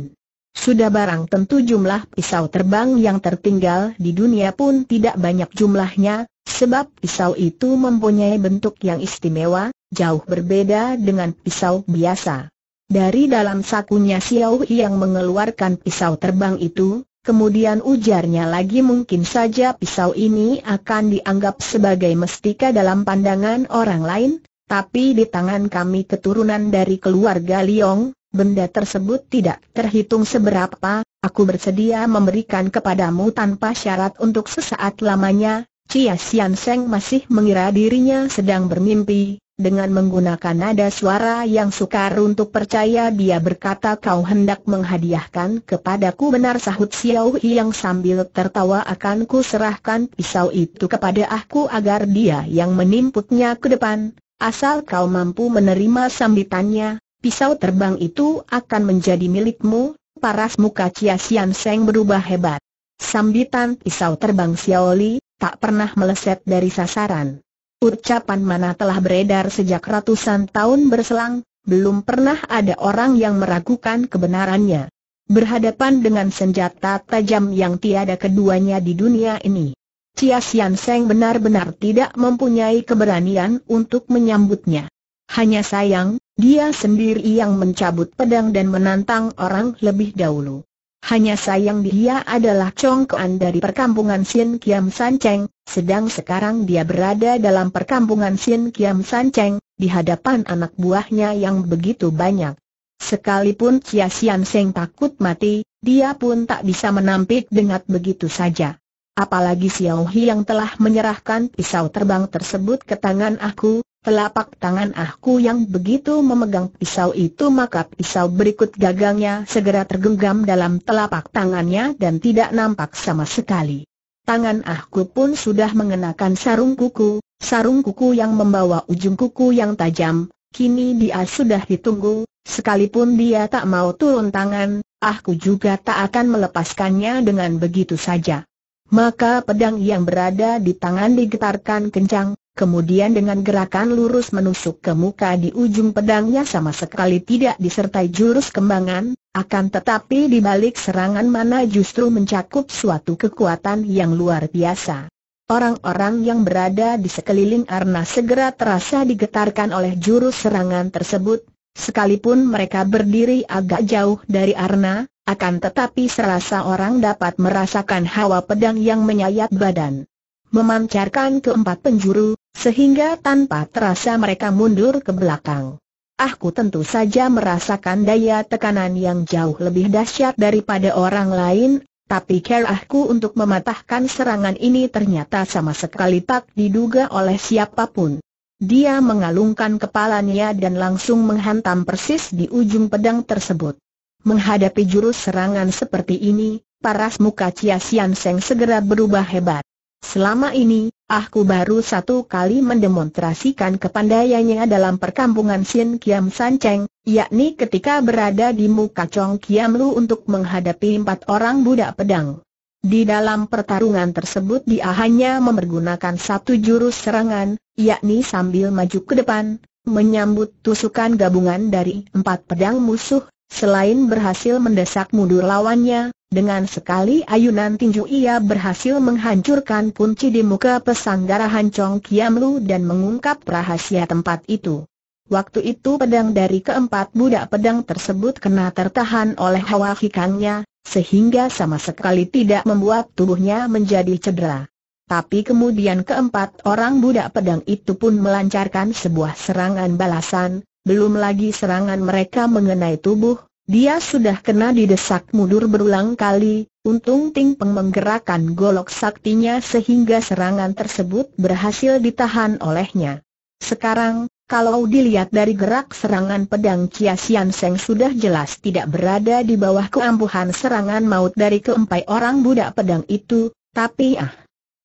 Sudah barang tentu jumlah pisau terbang yang tertinggal di dunia pun tidak banyak jumlahnya, sebab pisau itu mempunyai bentuk yang istimewa, jauh berbeda dengan pisau biasa. Dari dalam sakunya Xiao yang mengeluarkan pisau terbang itu, Kemudian ujarnya lagi mungkin saja pisau ini akan dianggap sebagai mestika dalam pandangan orang lain, tapi di tangan kami keturunan dari keluarga Liong, benda tersebut tidak terhitung seberapa, aku bersedia memberikan kepadamu tanpa syarat untuk sesaat lamanya, Chia Sian Seng masih mengira dirinya sedang bermimpi, dengan menggunakan nada suara yang sukar untuk percaya dia berkata kau hendak menghadiahkan kepadaku benar sahut Xiao yang sambil tertawa akan ku serahkan pisau itu kepada aku agar dia yang menimputnya ke depan, asal kau mampu menerima sambitannya, pisau terbang itu akan menjadi milikmu, paras muka Chia Sian Seng berubah hebat. Sambitan pisau terbang Xiao Li tak pernah meleset dari sasaran. Ucapan mana telah beredar sejak ratusan tahun berselang, belum pernah ada orang yang meragukan kebenarannya. Berhadapan dengan senjata tajam yang tiada keduanya di dunia ini. Chia Sian Seng benar-benar tidak mempunyai keberanian untuk menyambutnya. Hanya sayang, dia sendiri yang mencabut pedang dan menantang orang lebih dahulu. Hanya sayang dia adalah congkoan dari perkampungan Sin Kiam San Cheng, sedang sekarang dia berada dalam perkampungan Sin Kiam San Cheng, di hadapan anak buahnya yang begitu banyak. Sekalipun Chia Sian Seng takut mati, dia pun tak bisa menampik dengan begitu saja. Apalagi Xiao Hi yang telah menyerahkan pisau terbang tersebut ke tangan aku, Telapak tangan aku yang begitu memegang pisau itu maka pisau berikut gagangnya segera tergenggam dalam telapak tangannya dan tidak nampak sama sekali. Tangan aku pun sudah mengenakan sarung kuku, sarung kuku yang membawa ujung kuku yang tajam, kini dia sudah ditunggu, sekalipun dia tak mau turun tangan, aku juga tak akan melepaskannya dengan begitu saja. Maka pedang yang berada di tangan digetarkan kencang, Kemudian dengan gerakan lurus menusuk ke muka di ujung pedangnya sama sekali tidak disertai jurus kembangan, akan tetapi di balik serangan mana justru mencakup suatu kekuatan yang luar biasa. Orang-orang yang berada di sekeliling Arna segera terasa digetarkan oleh jurus serangan tersebut, sekalipun mereka berdiri agak jauh dari Arna, akan tetapi serasa orang dapat merasakan hawa pedang yang menyayat badan memancarkan keempat penjuru, sehingga tanpa terasa mereka mundur ke belakang. Aku tentu saja merasakan daya tekanan yang jauh lebih dahsyat daripada orang lain, tapi kerahku untuk mematahkan serangan ini ternyata sama sekali tak diduga oleh siapapun. Dia mengalungkan kepalanya dan langsung menghantam persis di ujung pedang tersebut. Menghadapi jurus serangan seperti ini, paras muka Chia Sian Seng segera berubah hebat. Selama ini, aku baru satu kali mendemonstrasikan kepandaiannya dalam perkampungan Sin Kiam San Cheng, yakni ketika berada di muka Chong Kiam Lu untuk menghadapi empat orang budak pedang. Di dalam pertarungan tersebut dia hanya memergunakan satu jurus serangan, yakni sambil maju ke depan, menyambut tusukan gabungan dari empat pedang musuh, selain berhasil mendesak mundur lawannya, dengan sekali ayunan tinju ia berhasil menghancurkan kunci di muka pesanggara Hancong Kiamlu dan mengungkap rahasia tempat itu. Waktu itu pedang dari keempat budak pedang tersebut kena tertahan oleh hawa hikangnya, sehingga sama sekali tidak membuat tubuhnya menjadi cedera. Tapi kemudian keempat orang budak pedang itu pun melancarkan sebuah serangan balasan, belum lagi serangan mereka mengenai tubuh, dia sudah kena didesak mundur berulang kali, untung Ting Peng menggerakkan golok saktinya sehingga serangan tersebut berhasil ditahan olehnya. Sekarang, kalau dilihat dari gerak serangan pedang Chia Sian Seng sudah jelas tidak berada di bawah keampuhan serangan maut dari keempat orang budak pedang itu, tapi ah,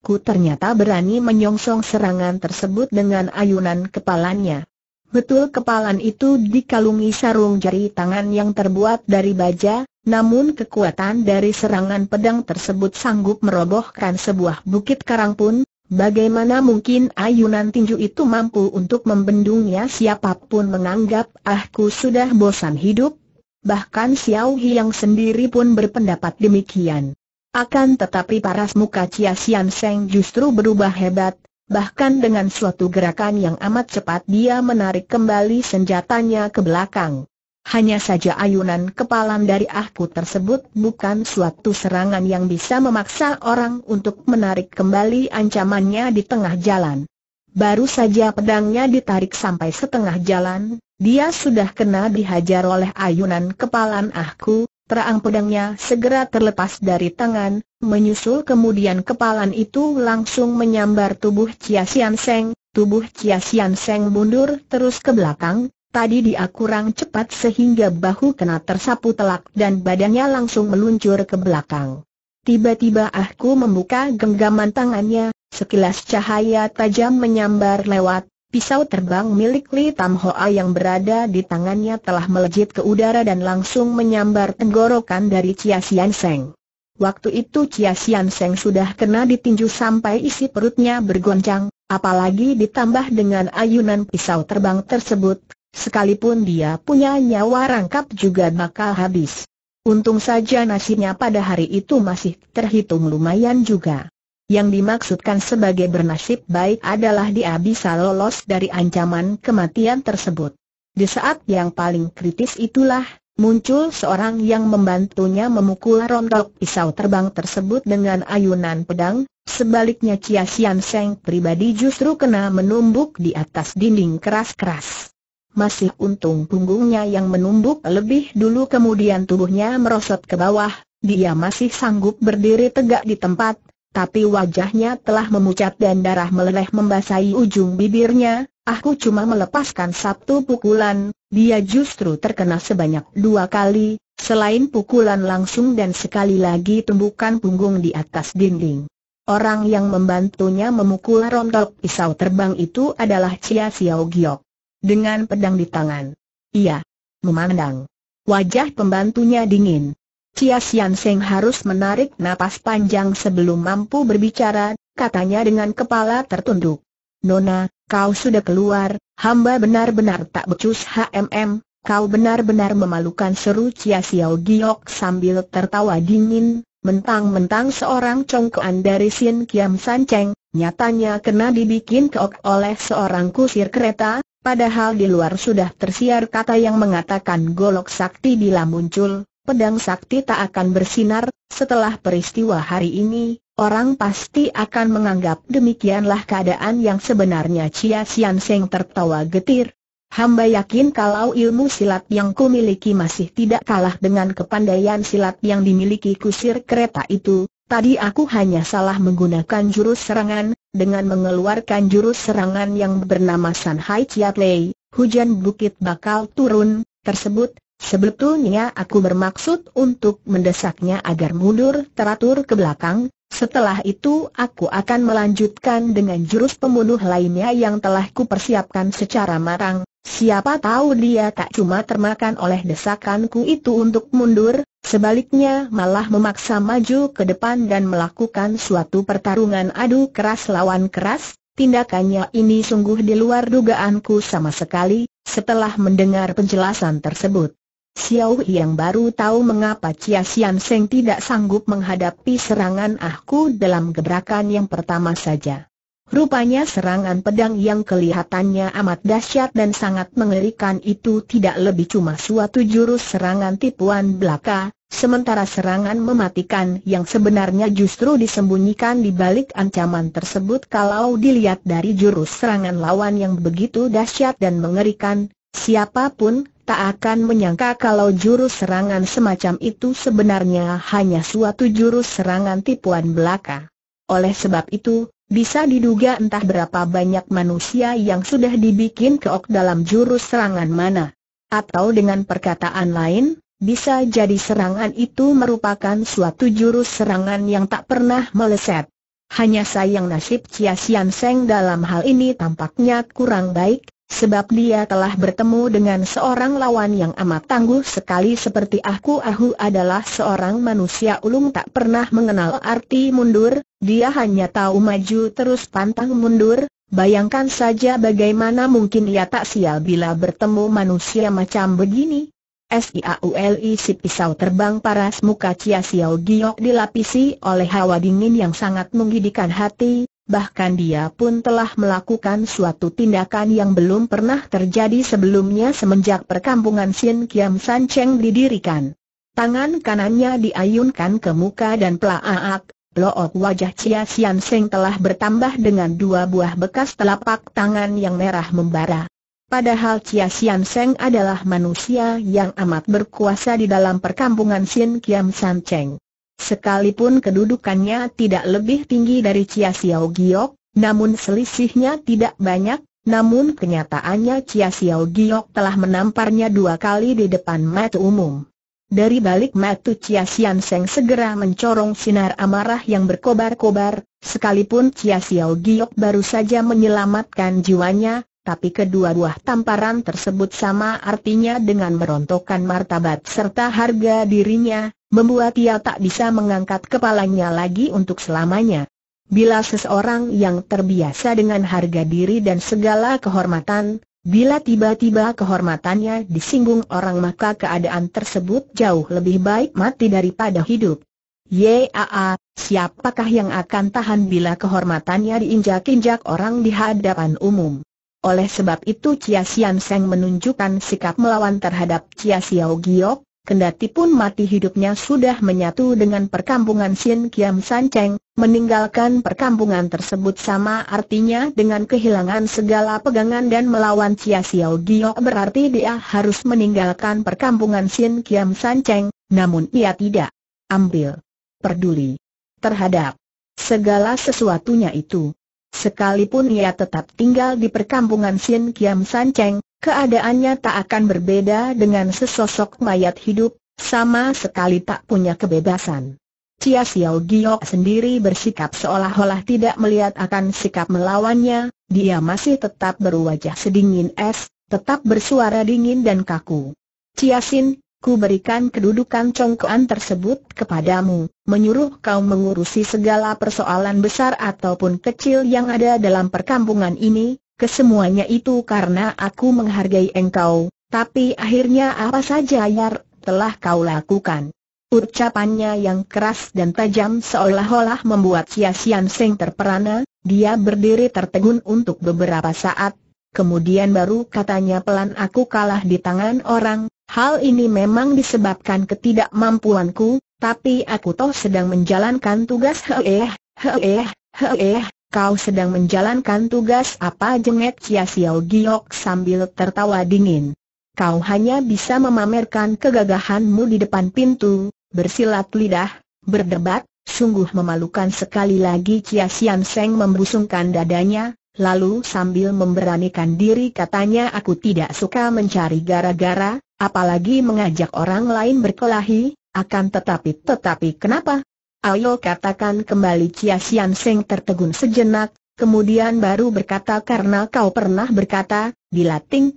ku ternyata berani menyongsong serangan tersebut dengan ayunan kepalanya. Betul kepalan itu dikalungi sarung jari tangan yang terbuat dari baja, namun kekuatan dari serangan pedang tersebut sanggup merobohkan sebuah bukit karang pun, bagaimana mungkin ayunan tinju itu mampu untuk membendungnya siapapun menganggap ahku sudah bosan hidup, bahkan Xiao yang sendiri pun berpendapat demikian. Akan tetapi paras muka Chia Sian Seng justru berubah hebat, bahkan dengan suatu gerakan yang amat cepat dia menarik kembali senjatanya ke belakang. Hanya saja ayunan kepalan dari ahku tersebut bukan suatu serangan yang bisa memaksa orang untuk menarik kembali ancamannya di tengah jalan. Baru saja pedangnya ditarik sampai setengah jalan, dia sudah kena dihajar oleh ayunan kepalan ahku, Perang pedangnya segera terlepas dari tangan, menyusul kemudian kepalan itu langsung menyambar tubuh Chia Sian Seng, tubuh Chia Sian Seng mundur terus ke belakang, tadi dia kurang cepat sehingga bahu kena tersapu telak dan badannya langsung meluncur ke belakang. Tiba-tiba aku membuka genggaman tangannya, sekilas cahaya tajam menyambar lewat, Pisau terbang milik Li Tam Hoa yang berada di tangannya telah melejit ke udara dan langsung menyambar tenggorokan dari Chia Sian Seng. Waktu itu Chia Sian Seng sudah kena ditinju sampai isi perutnya bergoncang, apalagi ditambah dengan ayunan pisau terbang tersebut, sekalipun dia punya nyawa rangkap juga bakal habis. Untung saja nasinya pada hari itu masih terhitung lumayan juga yang dimaksudkan sebagai bernasib baik adalah dia bisa lolos dari ancaman kematian tersebut. Di saat yang paling kritis itulah, muncul seorang yang membantunya memukul rontok pisau terbang tersebut dengan ayunan pedang, sebaliknya Chia Sian Seng pribadi justru kena menumbuk di atas dinding keras-keras. Masih untung punggungnya yang menumbuk lebih dulu kemudian tubuhnya merosot ke bawah, dia masih sanggup berdiri tegak di tempat, tapi wajahnya telah memucat dan darah meleleh membasahi ujung bibirnya, aku cuma melepaskan satu pukulan, dia justru terkena sebanyak dua kali, selain pukulan langsung dan sekali lagi tumbukan punggung di atas dinding. Orang yang membantunya memukul rontok pisau terbang itu adalah Chia Xiao Giok. Dengan pedang di tangan. Ia, Memandang. Wajah pembantunya dingin. Chia Sian Seng harus menarik napas panjang sebelum mampu berbicara, katanya dengan kepala tertunduk. Nona, kau sudah keluar, hamba benar-benar tak becus HMM, kau benar-benar memalukan seru Chia Xiao Giok sambil tertawa dingin, mentang-mentang seorang congkoan dari Sin Kiam San Cheng, nyatanya kena dibikin keok oleh seorang kusir kereta, padahal di luar sudah tersiar kata yang mengatakan golok sakti bila muncul, pedang sakti tak akan bersinar, setelah peristiwa hari ini, orang pasti akan menganggap demikianlah keadaan yang sebenarnya Chia Sian Seng tertawa getir. Hamba yakin kalau ilmu silat yang kumiliki masih tidak kalah dengan kepandaian silat yang dimiliki kusir kereta itu, Tadi aku hanya salah menggunakan jurus serangan, dengan mengeluarkan jurus serangan yang bernama San Hai Chiat Lei, hujan bukit bakal turun, tersebut, Sebetulnya aku bermaksud untuk mendesaknya agar mundur teratur ke belakang, setelah itu aku akan melanjutkan dengan jurus pembunuh lainnya yang telah kupersiapkan secara matang. Siapa tahu dia tak cuma termakan oleh desakanku itu untuk mundur, sebaliknya malah memaksa maju ke depan dan melakukan suatu pertarungan adu keras lawan keras, Tindakannya ini sungguh di luar dugaanku sama sekali, setelah mendengar penjelasan tersebut. Xiao yang baru tahu mengapa Chia Xian Seng tidak sanggup menghadapi serangan aku dalam gebrakan yang pertama saja. Rupanya serangan pedang yang kelihatannya amat dahsyat dan sangat mengerikan itu tidak lebih cuma suatu jurus serangan tipuan belaka, sementara serangan mematikan yang sebenarnya justru disembunyikan di balik ancaman tersebut kalau dilihat dari jurus serangan lawan yang begitu dahsyat dan mengerikan, Siapapun tak akan menyangka kalau jurus serangan semacam itu sebenarnya hanya suatu jurus serangan tipuan belaka. Oleh sebab itu, bisa diduga entah berapa banyak manusia yang sudah dibikin keok dalam jurus serangan mana. Atau dengan perkataan lain, bisa jadi serangan itu merupakan suatu jurus serangan yang tak pernah meleset. Hanya sayang nasib Chia Sian Seng dalam hal ini tampaknya kurang baik, sebab dia telah bertemu dengan seorang lawan yang amat tangguh sekali seperti aku Aku adalah seorang manusia ulung tak pernah mengenal arti mundur, dia hanya tahu maju terus pantang mundur, bayangkan saja bagaimana mungkin ia tak sial bila bertemu manusia macam begini. SIAULI si pisau terbang paras muka Cia siau Giok dilapisi oleh hawa dingin yang sangat menggidikan hati, bahkan dia pun telah melakukan suatu tindakan yang belum pernah terjadi sebelumnya semenjak perkampungan Sin Kiam San Cheng didirikan. Tangan kanannya diayunkan ke muka dan pelaaak, Loot wajah Chia Sian Seng telah bertambah dengan dua buah bekas telapak tangan yang merah membara. Padahal Chia Sian Seng adalah manusia yang amat berkuasa di dalam perkampungan Sin Kiam San Cheng. Sekalipun kedudukannya tidak lebih tinggi dari Chia Xiao Giok, namun selisihnya tidak banyak, namun kenyataannya Chia Xiao Giok telah menamparnya dua kali di depan mata umum. Dari balik mata Chia Xian Seng segera mencorong sinar amarah yang berkobar-kobar, sekalipun Chia Xiao Giok baru saja menyelamatkan jiwanya, tapi kedua buah tamparan tersebut sama artinya dengan merontokkan martabat serta harga dirinya, membuat ia tak bisa mengangkat kepalanya lagi untuk selamanya. Bila seseorang yang terbiasa dengan harga diri dan segala kehormatan, bila tiba-tiba kehormatannya disinggung orang maka keadaan tersebut jauh lebih baik mati daripada hidup. Yaa, siapakah yang akan tahan bila kehormatannya diinjak-injak orang di hadapan umum? Oleh sebab itu Chia Sian Seng menunjukkan sikap melawan terhadap Chia Xiao Giok, kendati pun mati hidupnya sudah menyatu dengan perkampungan Xin Kiam San Cheng, meninggalkan perkampungan tersebut sama artinya dengan kehilangan segala pegangan dan melawan Chia Xiao Giok berarti dia harus meninggalkan perkampungan Xin Kiam San Cheng, namun ia tidak ambil peduli terhadap segala sesuatunya itu. Sekalipun ia tetap tinggal di perkampungan Sin Kiam San Cheng, keadaannya tak akan berbeda dengan sesosok mayat hidup, sama sekali tak punya kebebasan. Cia Xiao Giok sendiri bersikap seolah-olah tidak melihat akan sikap melawannya, dia masih tetap berwajah sedingin es, tetap bersuara dingin dan kaku. Cia Xin ku berikan kedudukan congkoan tersebut kepadamu, menyuruh kau mengurusi segala persoalan besar ataupun kecil yang ada dalam perkampungan ini, kesemuanya itu karena aku menghargai engkau, tapi akhirnya apa saja yang telah kau lakukan. Ucapannya yang keras dan tajam seolah-olah membuat Xia Xian Seng terperana, dia berdiri tertegun untuk beberapa saat, kemudian baru katanya pelan aku kalah di tangan orang, Hal ini memang disebabkan ketidakmampuanku, tapi aku toh sedang menjalankan tugas heeh, heeh, heeh, kau sedang menjalankan tugas apa jengek Chia Xiao Giok sambil tertawa dingin. Kau hanya bisa memamerkan kegagahanmu di depan pintu, bersilat lidah, berdebat, sungguh memalukan sekali lagi Chia Sian Seng membusungkan dadanya, Lalu sambil memberanikan diri katanya aku tidak suka mencari gara-gara, apalagi mengajak orang lain berkelahi, akan tetapi tetapi kenapa? Ayo katakan kembali Chia Sian Seng tertegun sejenak, kemudian baru berkata karena kau pernah berkata, di Lating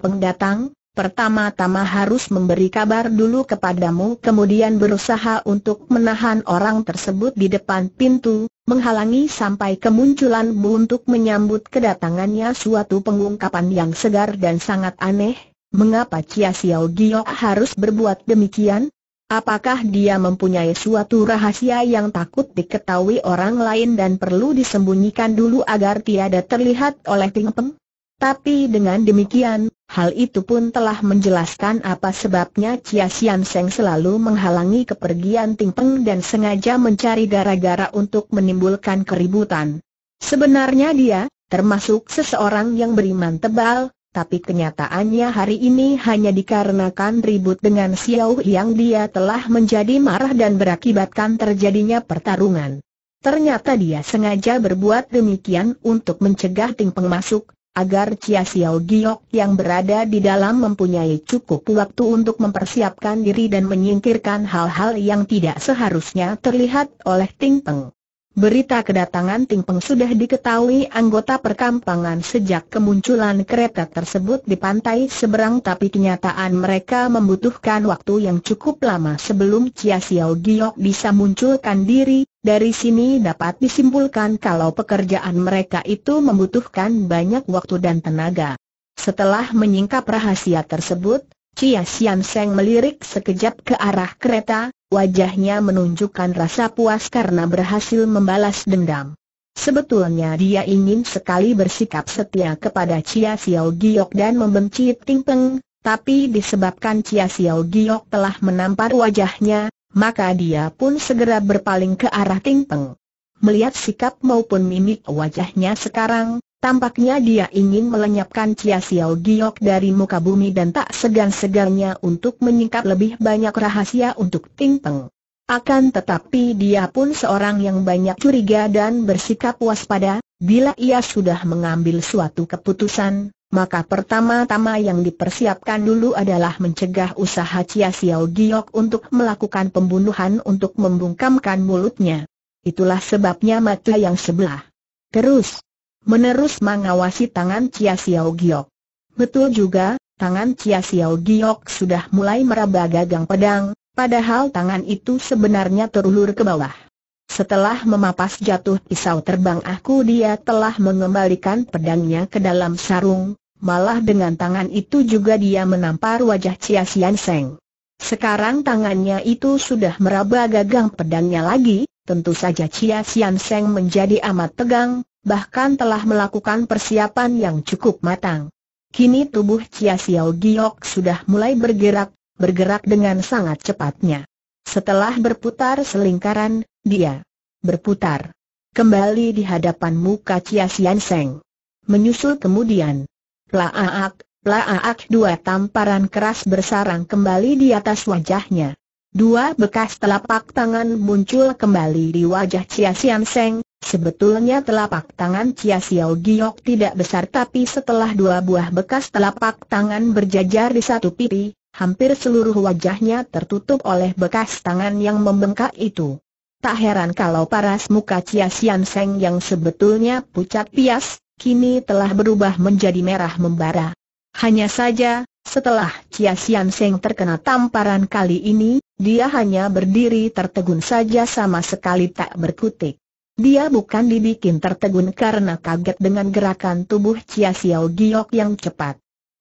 Pertama-tama harus memberi kabar dulu kepadamu kemudian berusaha untuk menahan orang tersebut di depan pintu, menghalangi sampai kemunculanmu untuk menyambut kedatangannya suatu pengungkapan yang segar dan sangat aneh, mengapa Chia Xiao Giok harus berbuat demikian? Apakah dia mempunyai suatu rahasia yang takut diketahui orang lain dan perlu disembunyikan dulu agar tiada terlihat oleh Ting Peng? Tapi dengan demikian, Hal itu pun telah menjelaskan apa sebabnya Chia Sian Seng selalu menghalangi kepergian Ting Peng dan sengaja mencari gara-gara untuk menimbulkan keributan. Sebenarnya dia, termasuk seseorang yang beriman tebal, tapi kenyataannya hari ini hanya dikarenakan ribut dengan Xiao yang dia telah menjadi marah dan berakibatkan terjadinya pertarungan. Ternyata dia sengaja berbuat demikian untuk mencegah Ting Peng masuk, agar Chia Xiao Giok yang berada di dalam mempunyai cukup waktu untuk mempersiapkan diri dan menyingkirkan hal-hal yang tidak seharusnya terlihat oleh Ting Peng. Berita kedatangan Ting Peng sudah diketahui anggota perkampangan sejak kemunculan kereta tersebut di pantai seberang tapi kenyataan mereka membutuhkan waktu yang cukup lama sebelum Chia Xiao Giok bisa munculkan diri, dari sini dapat disimpulkan kalau pekerjaan mereka itu membutuhkan banyak waktu dan tenaga. Setelah menyingkap rahasia tersebut, Chia Sian Seng melirik sekejap ke arah kereta, wajahnya menunjukkan rasa puas karena berhasil membalas dendam. Sebetulnya dia ingin sekali bersikap setia kepada Chia Xiao Giok dan membenci Ting Peng, tapi disebabkan Chia Xiao Giok telah menampar wajahnya, maka dia pun segera berpaling ke arah Ting Peng. Melihat sikap maupun mimik wajahnya sekarang, tampaknya dia ingin melenyapkan Cia Xiao Giok dari muka bumi dan tak segan-segannya untuk menyingkap lebih banyak rahasia untuk Ting Peng. Akan tetapi dia pun seorang yang banyak curiga dan bersikap waspada, bila ia sudah mengambil suatu keputusan, maka pertama-tama yang dipersiapkan dulu adalah mencegah usaha Chia Xiao Giok untuk melakukan pembunuhan untuk membungkamkan mulutnya. Itulah sebabnya mata yang sebelah. Terus, menerus mengawasi tangan Chia Xiao Giok. Betul juga, tangan Chia Xiao Giok sudah mulai meraba gagang pedang, padahal tangan itu sebenarnya terulur ke bawah. Setelah memapas jatuh pisau terbang aku dia telah mengembalikan pedangnya ke dalam sarung, malah dengan tangan itu juga dia menampar wajah Chia Sian Seng. Sekarang tangannya itu sudah meraba gagang pedangnya lagi, tentu saja Chia Sian Seng menjadi amat tegang, bahkan telah melakukan persiapan yang cukup matang. Kini tubuh Chia Xiao Giok sudah mulai bergerak, bergerak dengan sangat cepatnya. Setelah berputar selingkaran, dia berputar kembali di hadapan muka Chia Sian Seng. Menyusul kemudian, laaak, laaak dua tamparan keras bersarang kembali di atas wajahnya. Dua bekas telapak tangan muncul kembali di wajah Chia Sian Seng, sebetulnya telapak tangan Chia Xiao Giok tidak besar tapi setelah dua buah bekas telapak tangan berjajar di satu pipi, hampir seluruh wajahnya tertutup oleh bekas tangan yang membengkak itu. Tak heran kalau paras muka Chia Sian Seng yang sebetulnya pucat pias, kini telah berubah menjadi merah membara. Hanya saja, setelah Chia Sian Seng terkena tamparan kali ini, dia hanya berdiri tertegun saja sama sekali tak berkutik. Dia bukan dibikin tertegun karena kaget dengan gerakan tubuh Chia Xiao Giok yang cepat.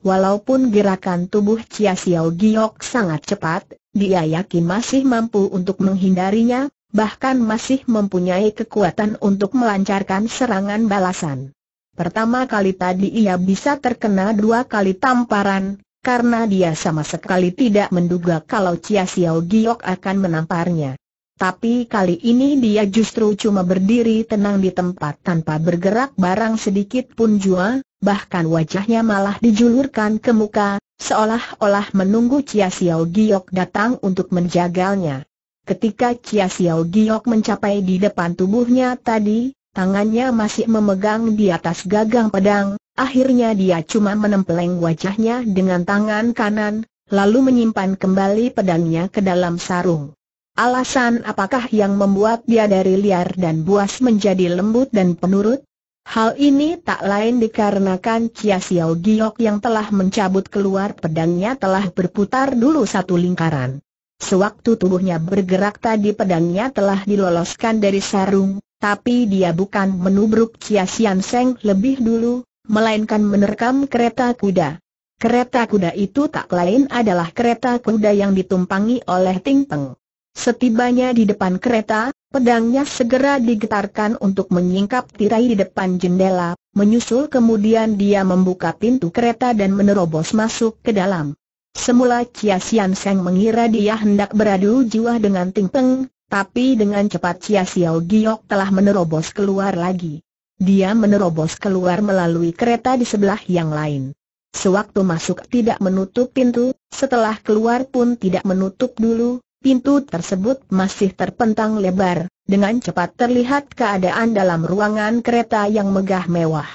Walaupun gerakan tubuh Chia Xiao Giok sangat cepat, dia yakin masih mampu untuk menghindarinya, bahkan masih mempunyai kekuatan untuk melancarkan serangan balasan. Pertama kali tadi ia bisa terkena dua kali tamparan, karena dia sama sekali tidak menduga kalau Chia Xiao Giok akan menamparnya. Tapi kali ini dia justru cuma berdiri tenang di tempat tanpa bergerak barang sedikit pun jua, bahkan wajahnya malah dijulurkan ke muka, seolah-olah menunggu Chia Xiao Giok datang untuk menjagalnya. Ketika Chia Xiao Giok mencapai di depan tubuhnya tadi, tangannya masih memegang di atas gagang pedang, akhirnya dia cuma menempeleng wajahnya dengan tangan kanan, lalu menyimpan kembali pedangnya ke dalam sarung. Alasan apakah yang membuat dia dari liar dan buas menjadi lembut dan penurut? Hal ini tak lain dikarenakan Chia Xiao Giok yang telah mencabut keluar pedangnya telah berputar dulu satu lingkaran. Sewaktu tubuhnya bergerak tadi pedangnya telah diloloskan dari sarung, tapi dia bukan menubruk Chia Xian Seng lebih dulu, melainkan menerkam kereta kuda. Kereta kuda itu tak lain adalah kereta kuda yang ditumpangi oleh Ting Peng. Setibanya di depan kereta, Pedangnya segera digetarkan untuk menyingkap tirai di depan jendela, menyusul kemudian dia membuka pintu kereta dan menerobos masuk ke dalam. Semula Chia Sian Seng mengira dia hendak beradu jiwa dengan Ting Peng, tapi dengan cepat Chia Xiao Giok telah menerobos keluar lagi. Dia menerobos keluar melalui kereta di sebelah yang lain. Sewaktu masuk tidak menutup pintu, setelah keluar pun tidak menutup dulu, Pintu tersebut masih terpentang lebar, dengan cepat terlihat keadaan dalam ruangan kereta yang megah mewah.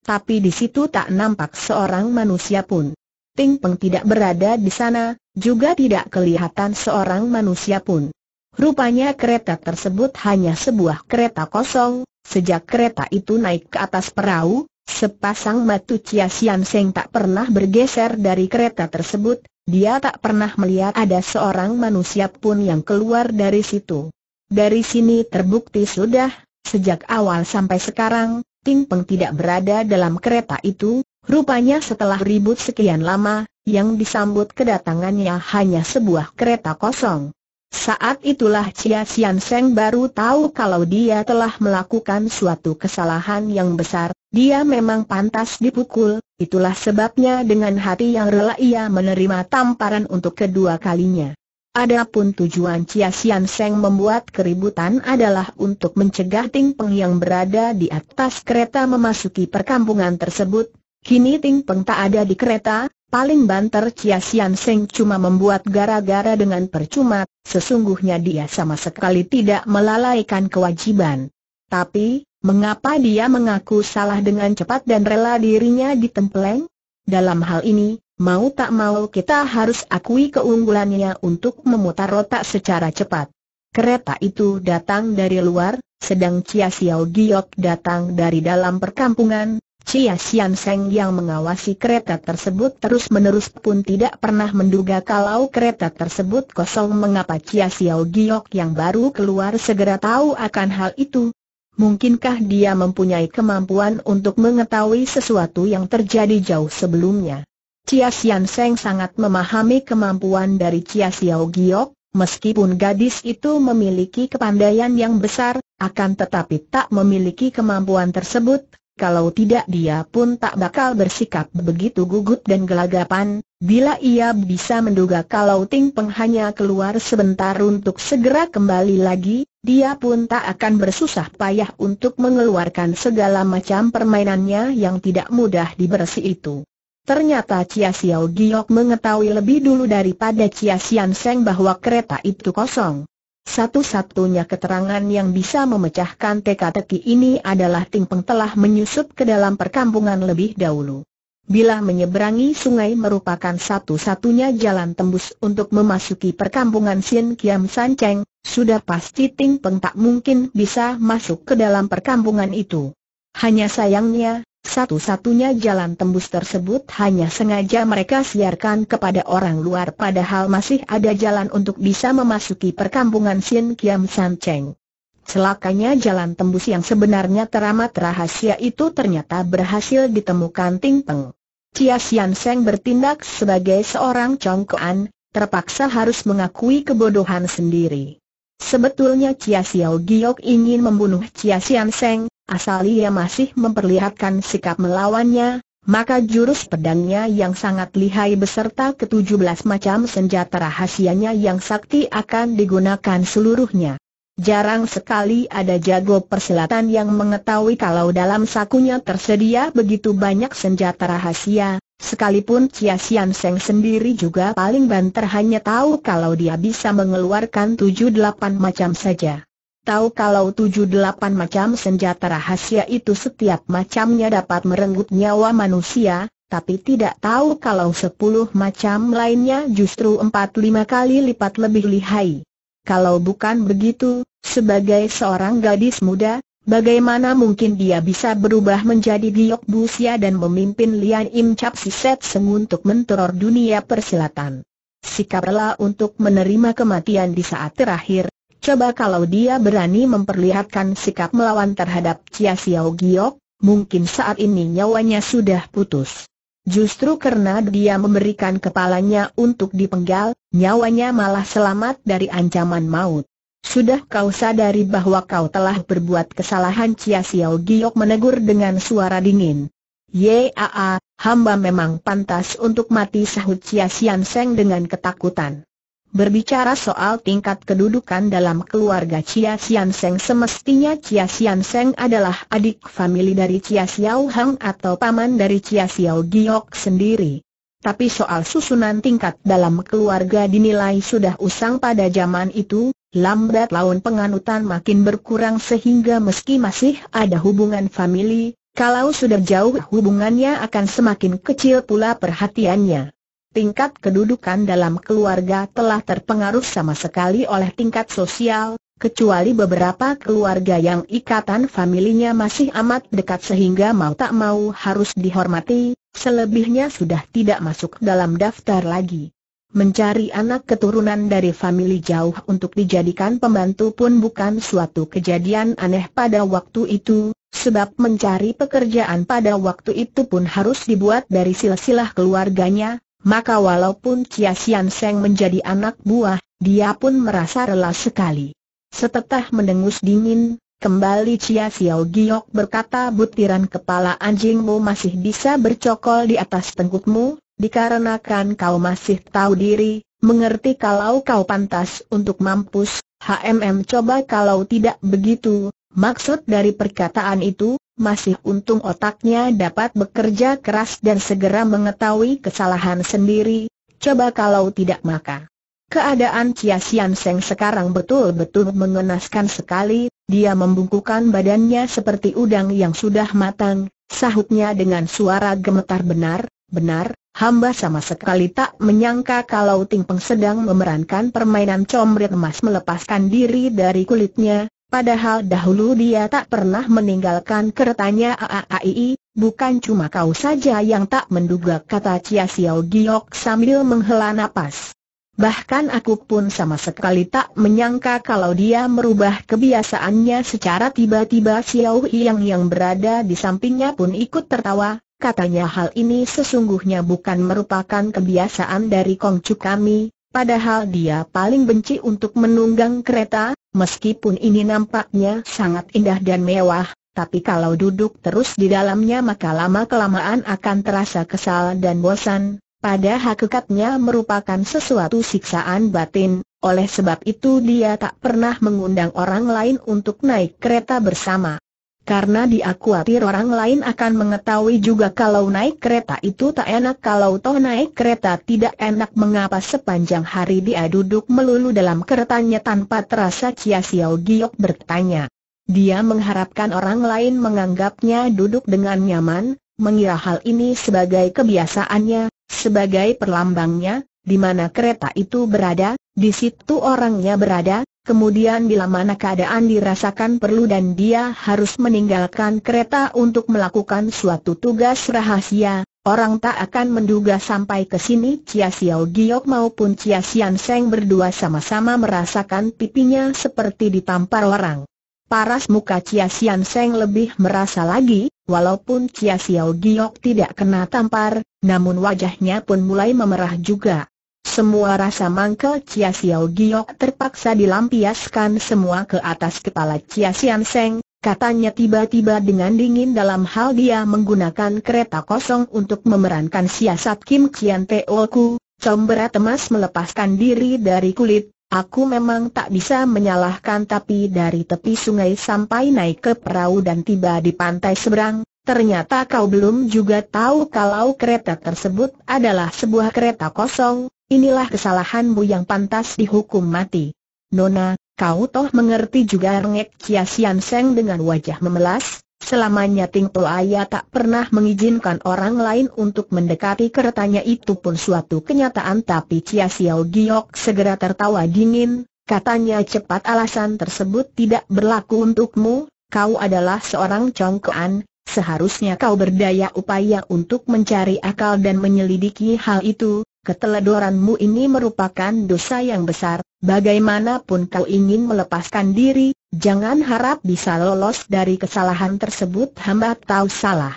Tapi di situ tak nampak seorang manusia pun. Ting Peng tidak berada di sana, juga tidak kelihatan seorang manusia pun. Rupanya kereta tersebut hanya sebuah kereta kosong, sejak kereta itu naik ke atas perahu, sepasang matu Chia Sian Seng tak pernah bergeser dari kereta tersebut, dia tak pernah melihat ada seorang manusia pun yang keluar dari situ. Dari sini terbukti sudah, sejak awal sampai sekarang, Ting Peng tidak berada dalam kereta itu, rupanya setelah ribut sekian lama, yang disambut kedatangannya hanya sebuah kereta kosong. Saat itulah Chia Sian Seng baru tahu kalau dia telah melakukan suatu kesalahan yang besar, dia memang pantas dipukul, itulah sebabnya dengan hati yang rela ia menerima tamparan untuk kedua kalinya. Adapun tujuan Chia Sian Seng membuat keributan adalah untuk mencegah Ting Peng yang berada di atas kereta memasuki perkampungan tersebut, Kini Ting Peng tak ada di kereta, paling banter Chia Sian Seng cuma membuat gara-gara dengan percuma, sesungguhnya dia sama sekali tidak melalaikan kewajiban. Tapi, mengapa dia mengaku salah dengan cepat dan rela dirinya ditempeleng? Dalam hal ini, mau tak mau kita harus akui keunggulannya untuk memutar otak secara cepat. Kereta itu datang dari luar, sedang Chia Xiao Giok datang dari dalam perkampungan, Cia Sian Seng yang mengawasi kereta tersebut terus-menerus pun tidak pernah menduga kalau kereta tersebut kosong mengapa Cia Xiao Giok yang baru keluar segera tahu akan hal itu. Mungkinkah dia mempunyai kemampuan untuk mengetahui sesuatu yang terjadi jauh sebelumnya? Cia Sian Seng sangat memahami kemampuan dari Cia Xiao Giok, Meskipun gadis itu memiliki kepandaian yang besar, akan tetapi tak memiliki kemampuan tersebut, kalau tidak dia pun tak bakal bersikap begitu gugup dan gelagapan, bila ia bisa menduga kalau Ting Peng hanya keluar sebentar untuk segera kembali lagi, dia pun tak akan bersusah payah untuk mengeluarkan segala macam permainannya yang tidak mudah dibersih itu. Ternyata Chia Xiao Giok mengetahui lebih dulu daripada Chia Sian Seng bahwa kereta itu kosong. Satu-satunya keterangan yang bisa memecahkan teka-teki ini adalah Tingpeng telah menyusup ke dalam perkampungan lebih dahulu. Bila menyeberangi sungai merupakan satu-satunya jalan tembus untuk memasuki perkampungan Sien Kiam San Cheng, sudah pasti Ting Peng tak mungkin bisa masuk ke dalam perkampungan itu. Hanya sayangnya, satu-satunya jalan tembus tersebut hanya sengaja mereka siarkan kepada orang luar padahal masih ada jalan untuk bisa memasuki perkampungan Sin Kiam San Cheng. Celakanya jalan tembus yang sebenarnya teramat rahasia itu ternyata berhasil ditemukan Ting Peng. Chia Sian Seng bertindak sebagai seorang congkoan, terpaksa harus mengakui kebodohan sendiri. Sebetulnya Chia Xiao Giok ingin membunuh Chia Sian Seng, asal ia masih memperlihatkan sikap melawannya, maka jurus pedangnya yang sangat lihai beserta ke-17 macam senjata rahasianya yang sakti akan digunakan seluruhnya. Jarang sekali ada jago persilatan yang mengetahui kalau dalam sakunya tersedia begitu banyak senjata rahasia, sekalipun Chia Sian Seng sendiri juga paling banter hanya tahu kalau dia bisa mengeluarkan tujuh delapan macam saja tahu kalau tujuh delapan macam senjata rahasia itu setiap macamnya dapat merenggut nyawa manusia, tapi tidak tahu kalau sepuluh macam lainnya justru empat lima kali lipat lebih lihai. Kalau bukan begitu, sebagai seorang gadis muda, bagaimana mungkin dia bisa berubah menjadi giok busia dan memimpin Lian Im Chap Siset Seng untuk menteror dunia persilatan. Sikap Sikaplah untuk menerima kematian di saat terakhir, Coba kalau dia berani memperlihatkan sikap melawan terhadap Chia Xiao Giok, mungkin saat ini nyawanya sudah putus. Justru karena dia memberikan kepalanya untuk dipenggal, nyawanya malah selamat dari ancaman maut. Sudah kau sadari bahwa kau telah berbuat kesalahan Chia Xiao Giok menegur dengan suara dingin. Yaa, hamba memang pantas untuk mati sahut Chia Xian Seng dengan ketakutan. Berbicara soal tingkat kedudukan dalam keluarga Chia Sian Seng semestinya Chia Sian Seng adalah adik famili dari Chia Xiao Hang atau paman dari Chia Xiao Giok sendiri. Tapi soal susunan tingkat dalam keluarga dinilai sudah usang pada zaman itu, lambat laun penganutan makin berkurang sehingga meski masih ada hubungan famili, kalau sudah jauh hubungannya akan semakin kecil pula perhatiannya tingkat kedudukan dalam keluarga telah terpengaruh sama sekali oleh tingkat sosial, kecuali beberapa keluarga yang ikatan familinya masih amat dekat sehingga mau tak mau harus dihormati, selebihnya sudah tidak masuk dalam daftar lagi. Mencari anak keturunan dari famili jauh untuk dijadikan pembantu pun bukan suatu kejadian aneh pada waktu itu, sebab mencari pekerjaan pada waktu itu pun harus dibuat dari silsilah keluarganya, maka walaupun Chia Sian Seng menjadi anak buah, dia pun merasa rela sekali. Setelah mendengus dingin, kembali Chia Xiao Giok berkata butiran kepala anjingmu masih bisa bercokol di atas tengkukmu, dikarenakan kau masih tahu diri, mengerti kalau kau pantas untuk mampus, HMM coba kalau tidak begitu, maksud dari perkataan itu, masih untung otaknya dapat bekerja keras dan segera mengetahui kesalahan sendiri, coba kalau tidak maka. Keadaan Chia Sian Seng sekarang betul-betul mengenaskan sekali, dia membungkukan badannya seperti udang yang sudah matang, sahutnya dengan suara gemetar benar, benar, hamba sama sekali tak menyangka kalau Ting Peng sedang memerankan permainan comret emas melepaskan diri dari kulitnya, Padahal dahulu dia tak pernah meninggalkan keretanya AAII, bukan cuma kau saja yang tak menduga kata Chia Xiao Giok sambil menghela napas. Bahkan aku pun sama sekali tak menyangka kalau dia merubah kebiasaannya secara tiba-tiba Xiao Yang yang berada di sampingnya pun ikut tertawa, katanya hal ini sesungguhnya bukan merupakan kebiasaan dari Kongcu kami, padahal dia paling benci untuk menunggang kereta, Meskipun ini nampaknya sangat indah dan mewah, tapi kalau duduk terus di dalamnya maka lama-kelamaan akan terasa kesal dan bosan, pada hakikatnya merupakan sesuatu siksaan batin, oleh sebab itu dia tak pernah mengundang orang lain untuk naik kereta bersama. Karena dia khawatir orang lain akan mengetahui juga kalau naik kereta itu tak enak Kalau toh naik kereta tidak enak mengapa sepanjang hari dia duduk melulu dalam keretanya tanpa terasa Chia Xiao Giok bertanya Dia mengharapkan orang lain menganggapnya duduk dengan nyaman, mengira hal ini sebagai kebiasaannya, sebagai perlambangnya, di mana kereta itu berada, di situ orangnya berada, Kemudian bila mana keadaan dirasakan perlu dan dia harus meninggalkan kereta untuk melakukan suatu tugas rahasia, orang tak akan menduga sampai ke sini Chia Xiao Giok maupun Chia Xian Seng berdua sama-sama merasakan pipinya seperti ditampar orang. Paras muka Chia Xian Seng lebih merasa lagi, walaupun Chia Xiao Giok tidak kena tampar, namun wajahnya pun mulai memerah juga. Semua rasa mangkel Chia Xiao Giok terpaksa dilampiaskan semua ke atas kepala Chia Sian Seng, katanya tiba-tiba dengan dingin dalam hal dia menggunakan kereta kosong untuk memerankan siasat Kim Kian Teolku. Combera temas melepaskan diri dari kulit, aku memang tak bisa menyalahkan tapi dari tepi sungai sampai naik ke perahu dan tiba di pantai seberang, ternyata kau belum juga tahu kalau kereta tersebut adalah sebuah kereta kosong, inilah kesalahanmu yang pantas dihukum mati. Nona, kau toh mengerti juga rengek Chia Sian Seng dengan wajah memelas, selamanya Ting Po Aya tak pernah mengizinkan orang lain untuk mendekati keretanya itu pun suatu kenyataan tapi Chia Siao Giok segera tertawa dingin, katanya cepat alasan tersebut tidak berlaku untukmu, kau adalah seorang congkoan, seharusnya kau berdaya upaya untuk mencari akal dan menyelidiki hal itu, Keteledoranmu ini merupakan dosa yang besar, bagaimanapun kau ingin melepaskan diri, jangan harap bisa lolos dari kesalahan tersebut hamba tahu salah.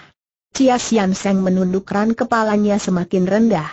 Cia Sian Seng menundukkan kepalanya semakin rendah.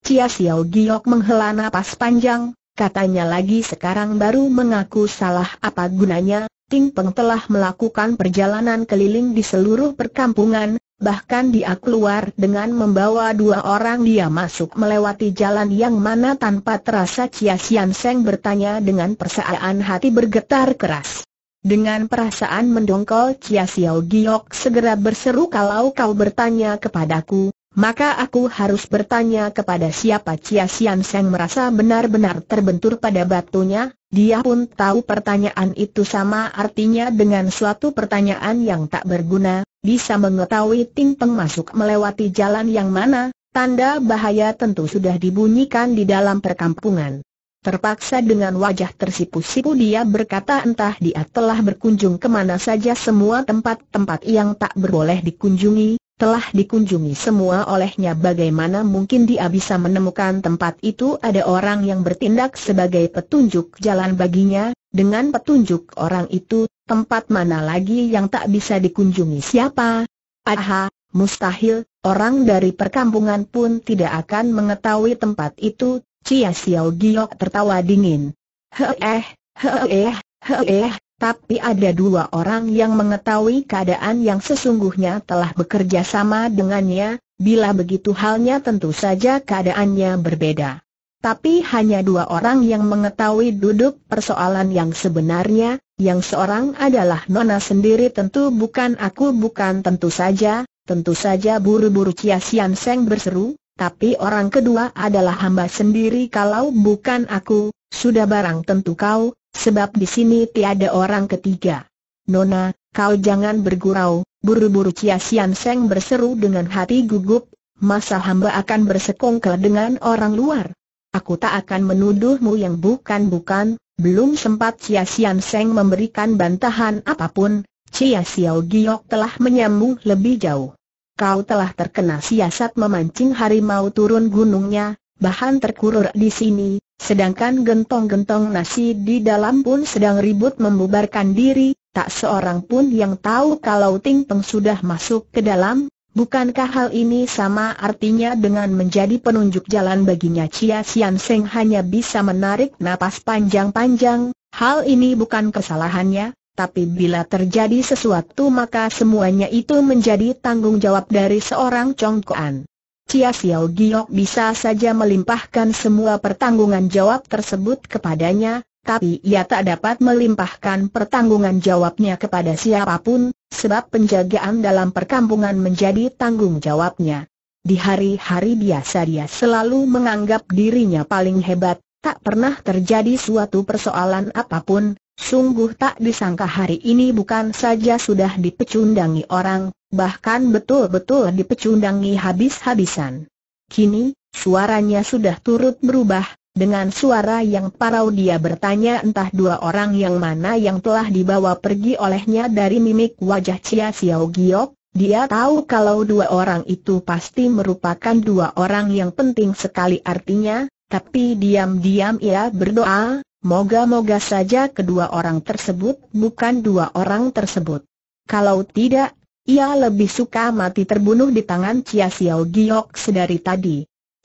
Cia Xiao Giok menghela napas panjang, katanya lagi sekarang baru mengaku salah apa gunanya, Ting Peng telah melakukan perjalanan keliling di seluruh perkampungan, bahkan dia keluar dengan membawa dua orang dia masuk melewati jalan yang mana tanpa terasa Chia Sian Seng bertanya dengan perasaan hati bergetar keras. Dengan perasaan mendongkol Chia Xiao Giok segera berseru kalau kau bertanya kepadaku, maka aku harus bertanya kepada siapa Chia Sian Seng merasa benar-benar terbentur pada batunya, dia pun tahu pertanyaan itu sama artinya dengan suatu pertanyaan yang tak berguna, bisa mengetahui Ting Peng masuk melewati jalan yang mana, tanda bahaya tentu sudah dibunyikan di dalam perkampungan. Terpaksa dengan wajah tersipu-sipu dia berkata entah dia telah berkunjung kemana saja semua tempat-tempat yang tak berboleh dikunjungi, telah dikunjungi semua olehnya bagaimana mungkin dia bisa menemukan tempat itu ada orang yang bertindak sebagai petunjuk jalan baginya, dengan petunjuk orang itu, tempat mana lagi yang tak bisa dikunjungi siapa? Aha, mustahil, orang dari perkampungan pun tidak akan mengetahui tempat itu, Cia Xiao Giok tertawa dingin. Heeh, heeh, heeh, tapi ada dua orang yang mengetahui keadaan yang sesungguhnya telah bekerja sama dengannya, bila begitu halnya tentu saja keadaannya berbeda. Tapi hanya dua orang yang mengetahui duduk persoalan yang sebenarnya, yang seorang adalah Nona sendiri tentu bukan aku bukan tentu saja, tentu saja buru-buru Chia Sian Seng berseru, tapi orang kedua adalah hamba sendiri kalau bukan aku, sudah barang tentu kau, sebab di sini tiada orang ketiga. Nona, kau jangan bergurau, buru-buru Chia Sian Seng berseru dengan hati gugup, masa hamba akan bersekongkel dengan orang luar. Aku tak akan menuduhmu yang bukan-bukan, belum sempat Chia Sian Seng memberikan bantahan apapun, Cia Xiao Giok telah menyambung lebih jauh. Kau telah terkena siasat memancing harimau turun gunungnya, bahan terkurur di sini, sedangkan gentong-gentong nasi di dalam pun sedang ribut membubarkan diri, tak seorang pun yang tahu kalau Ting Peng sudah masuk ke dalam, Bukankah hal ini sama artinya dengan menjadi penunjuk jalan baginya Chia Sian Seng hanya bisa menarik napas panjang-panjang, hal ini bukan kesalahannya, tapi bila terjadi sesuatu maka semuanya itu menjadi tanggung jawab dari seorang congkoan. Chia Xiao Giok bisa saja melimpahkan semua pertanggungan jawab tersebut kepadanya, tapi ia tak dapat melimpahkan pertanggungan jawabnya kepada siapapun, sebab penjagaan dalam perkampungan menjadi tanggung jawabnya. Di hari-hari biasa dia selalu menganggap dirinya paling hebat, tak pernah terjadi suatu persoalan apapun, sungguh tak disangka hari ini bukan saja sudah dipecundangi orang, bahkan betul-betul dipecundangi habis-habisan. Kini, suaranya sudah turut berubah, dengan suara yang parau dia bertanya entah dua orang yang mana yang telah dibawa pergi olehnya dari mimik wajah Chia Xiao Giok, dia tahu kalau dua orang itu pasti merupakan dua orang yang penting sekali artinya, tapi diam-diam ia berdoa, moga-moga saja kedua orang tersebut bukan dua orang tersebut. Kalau tidak, ia lebih suka mati terbunuh di tangan Chia Xiao Giok sedari tadi.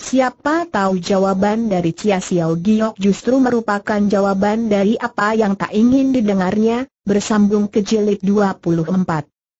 Siapa tahu jawaban dari Cia Xiao Giok justru merupakan jawaban dari apa yang tak ingin didengarnya, bersambung ke jilid 24.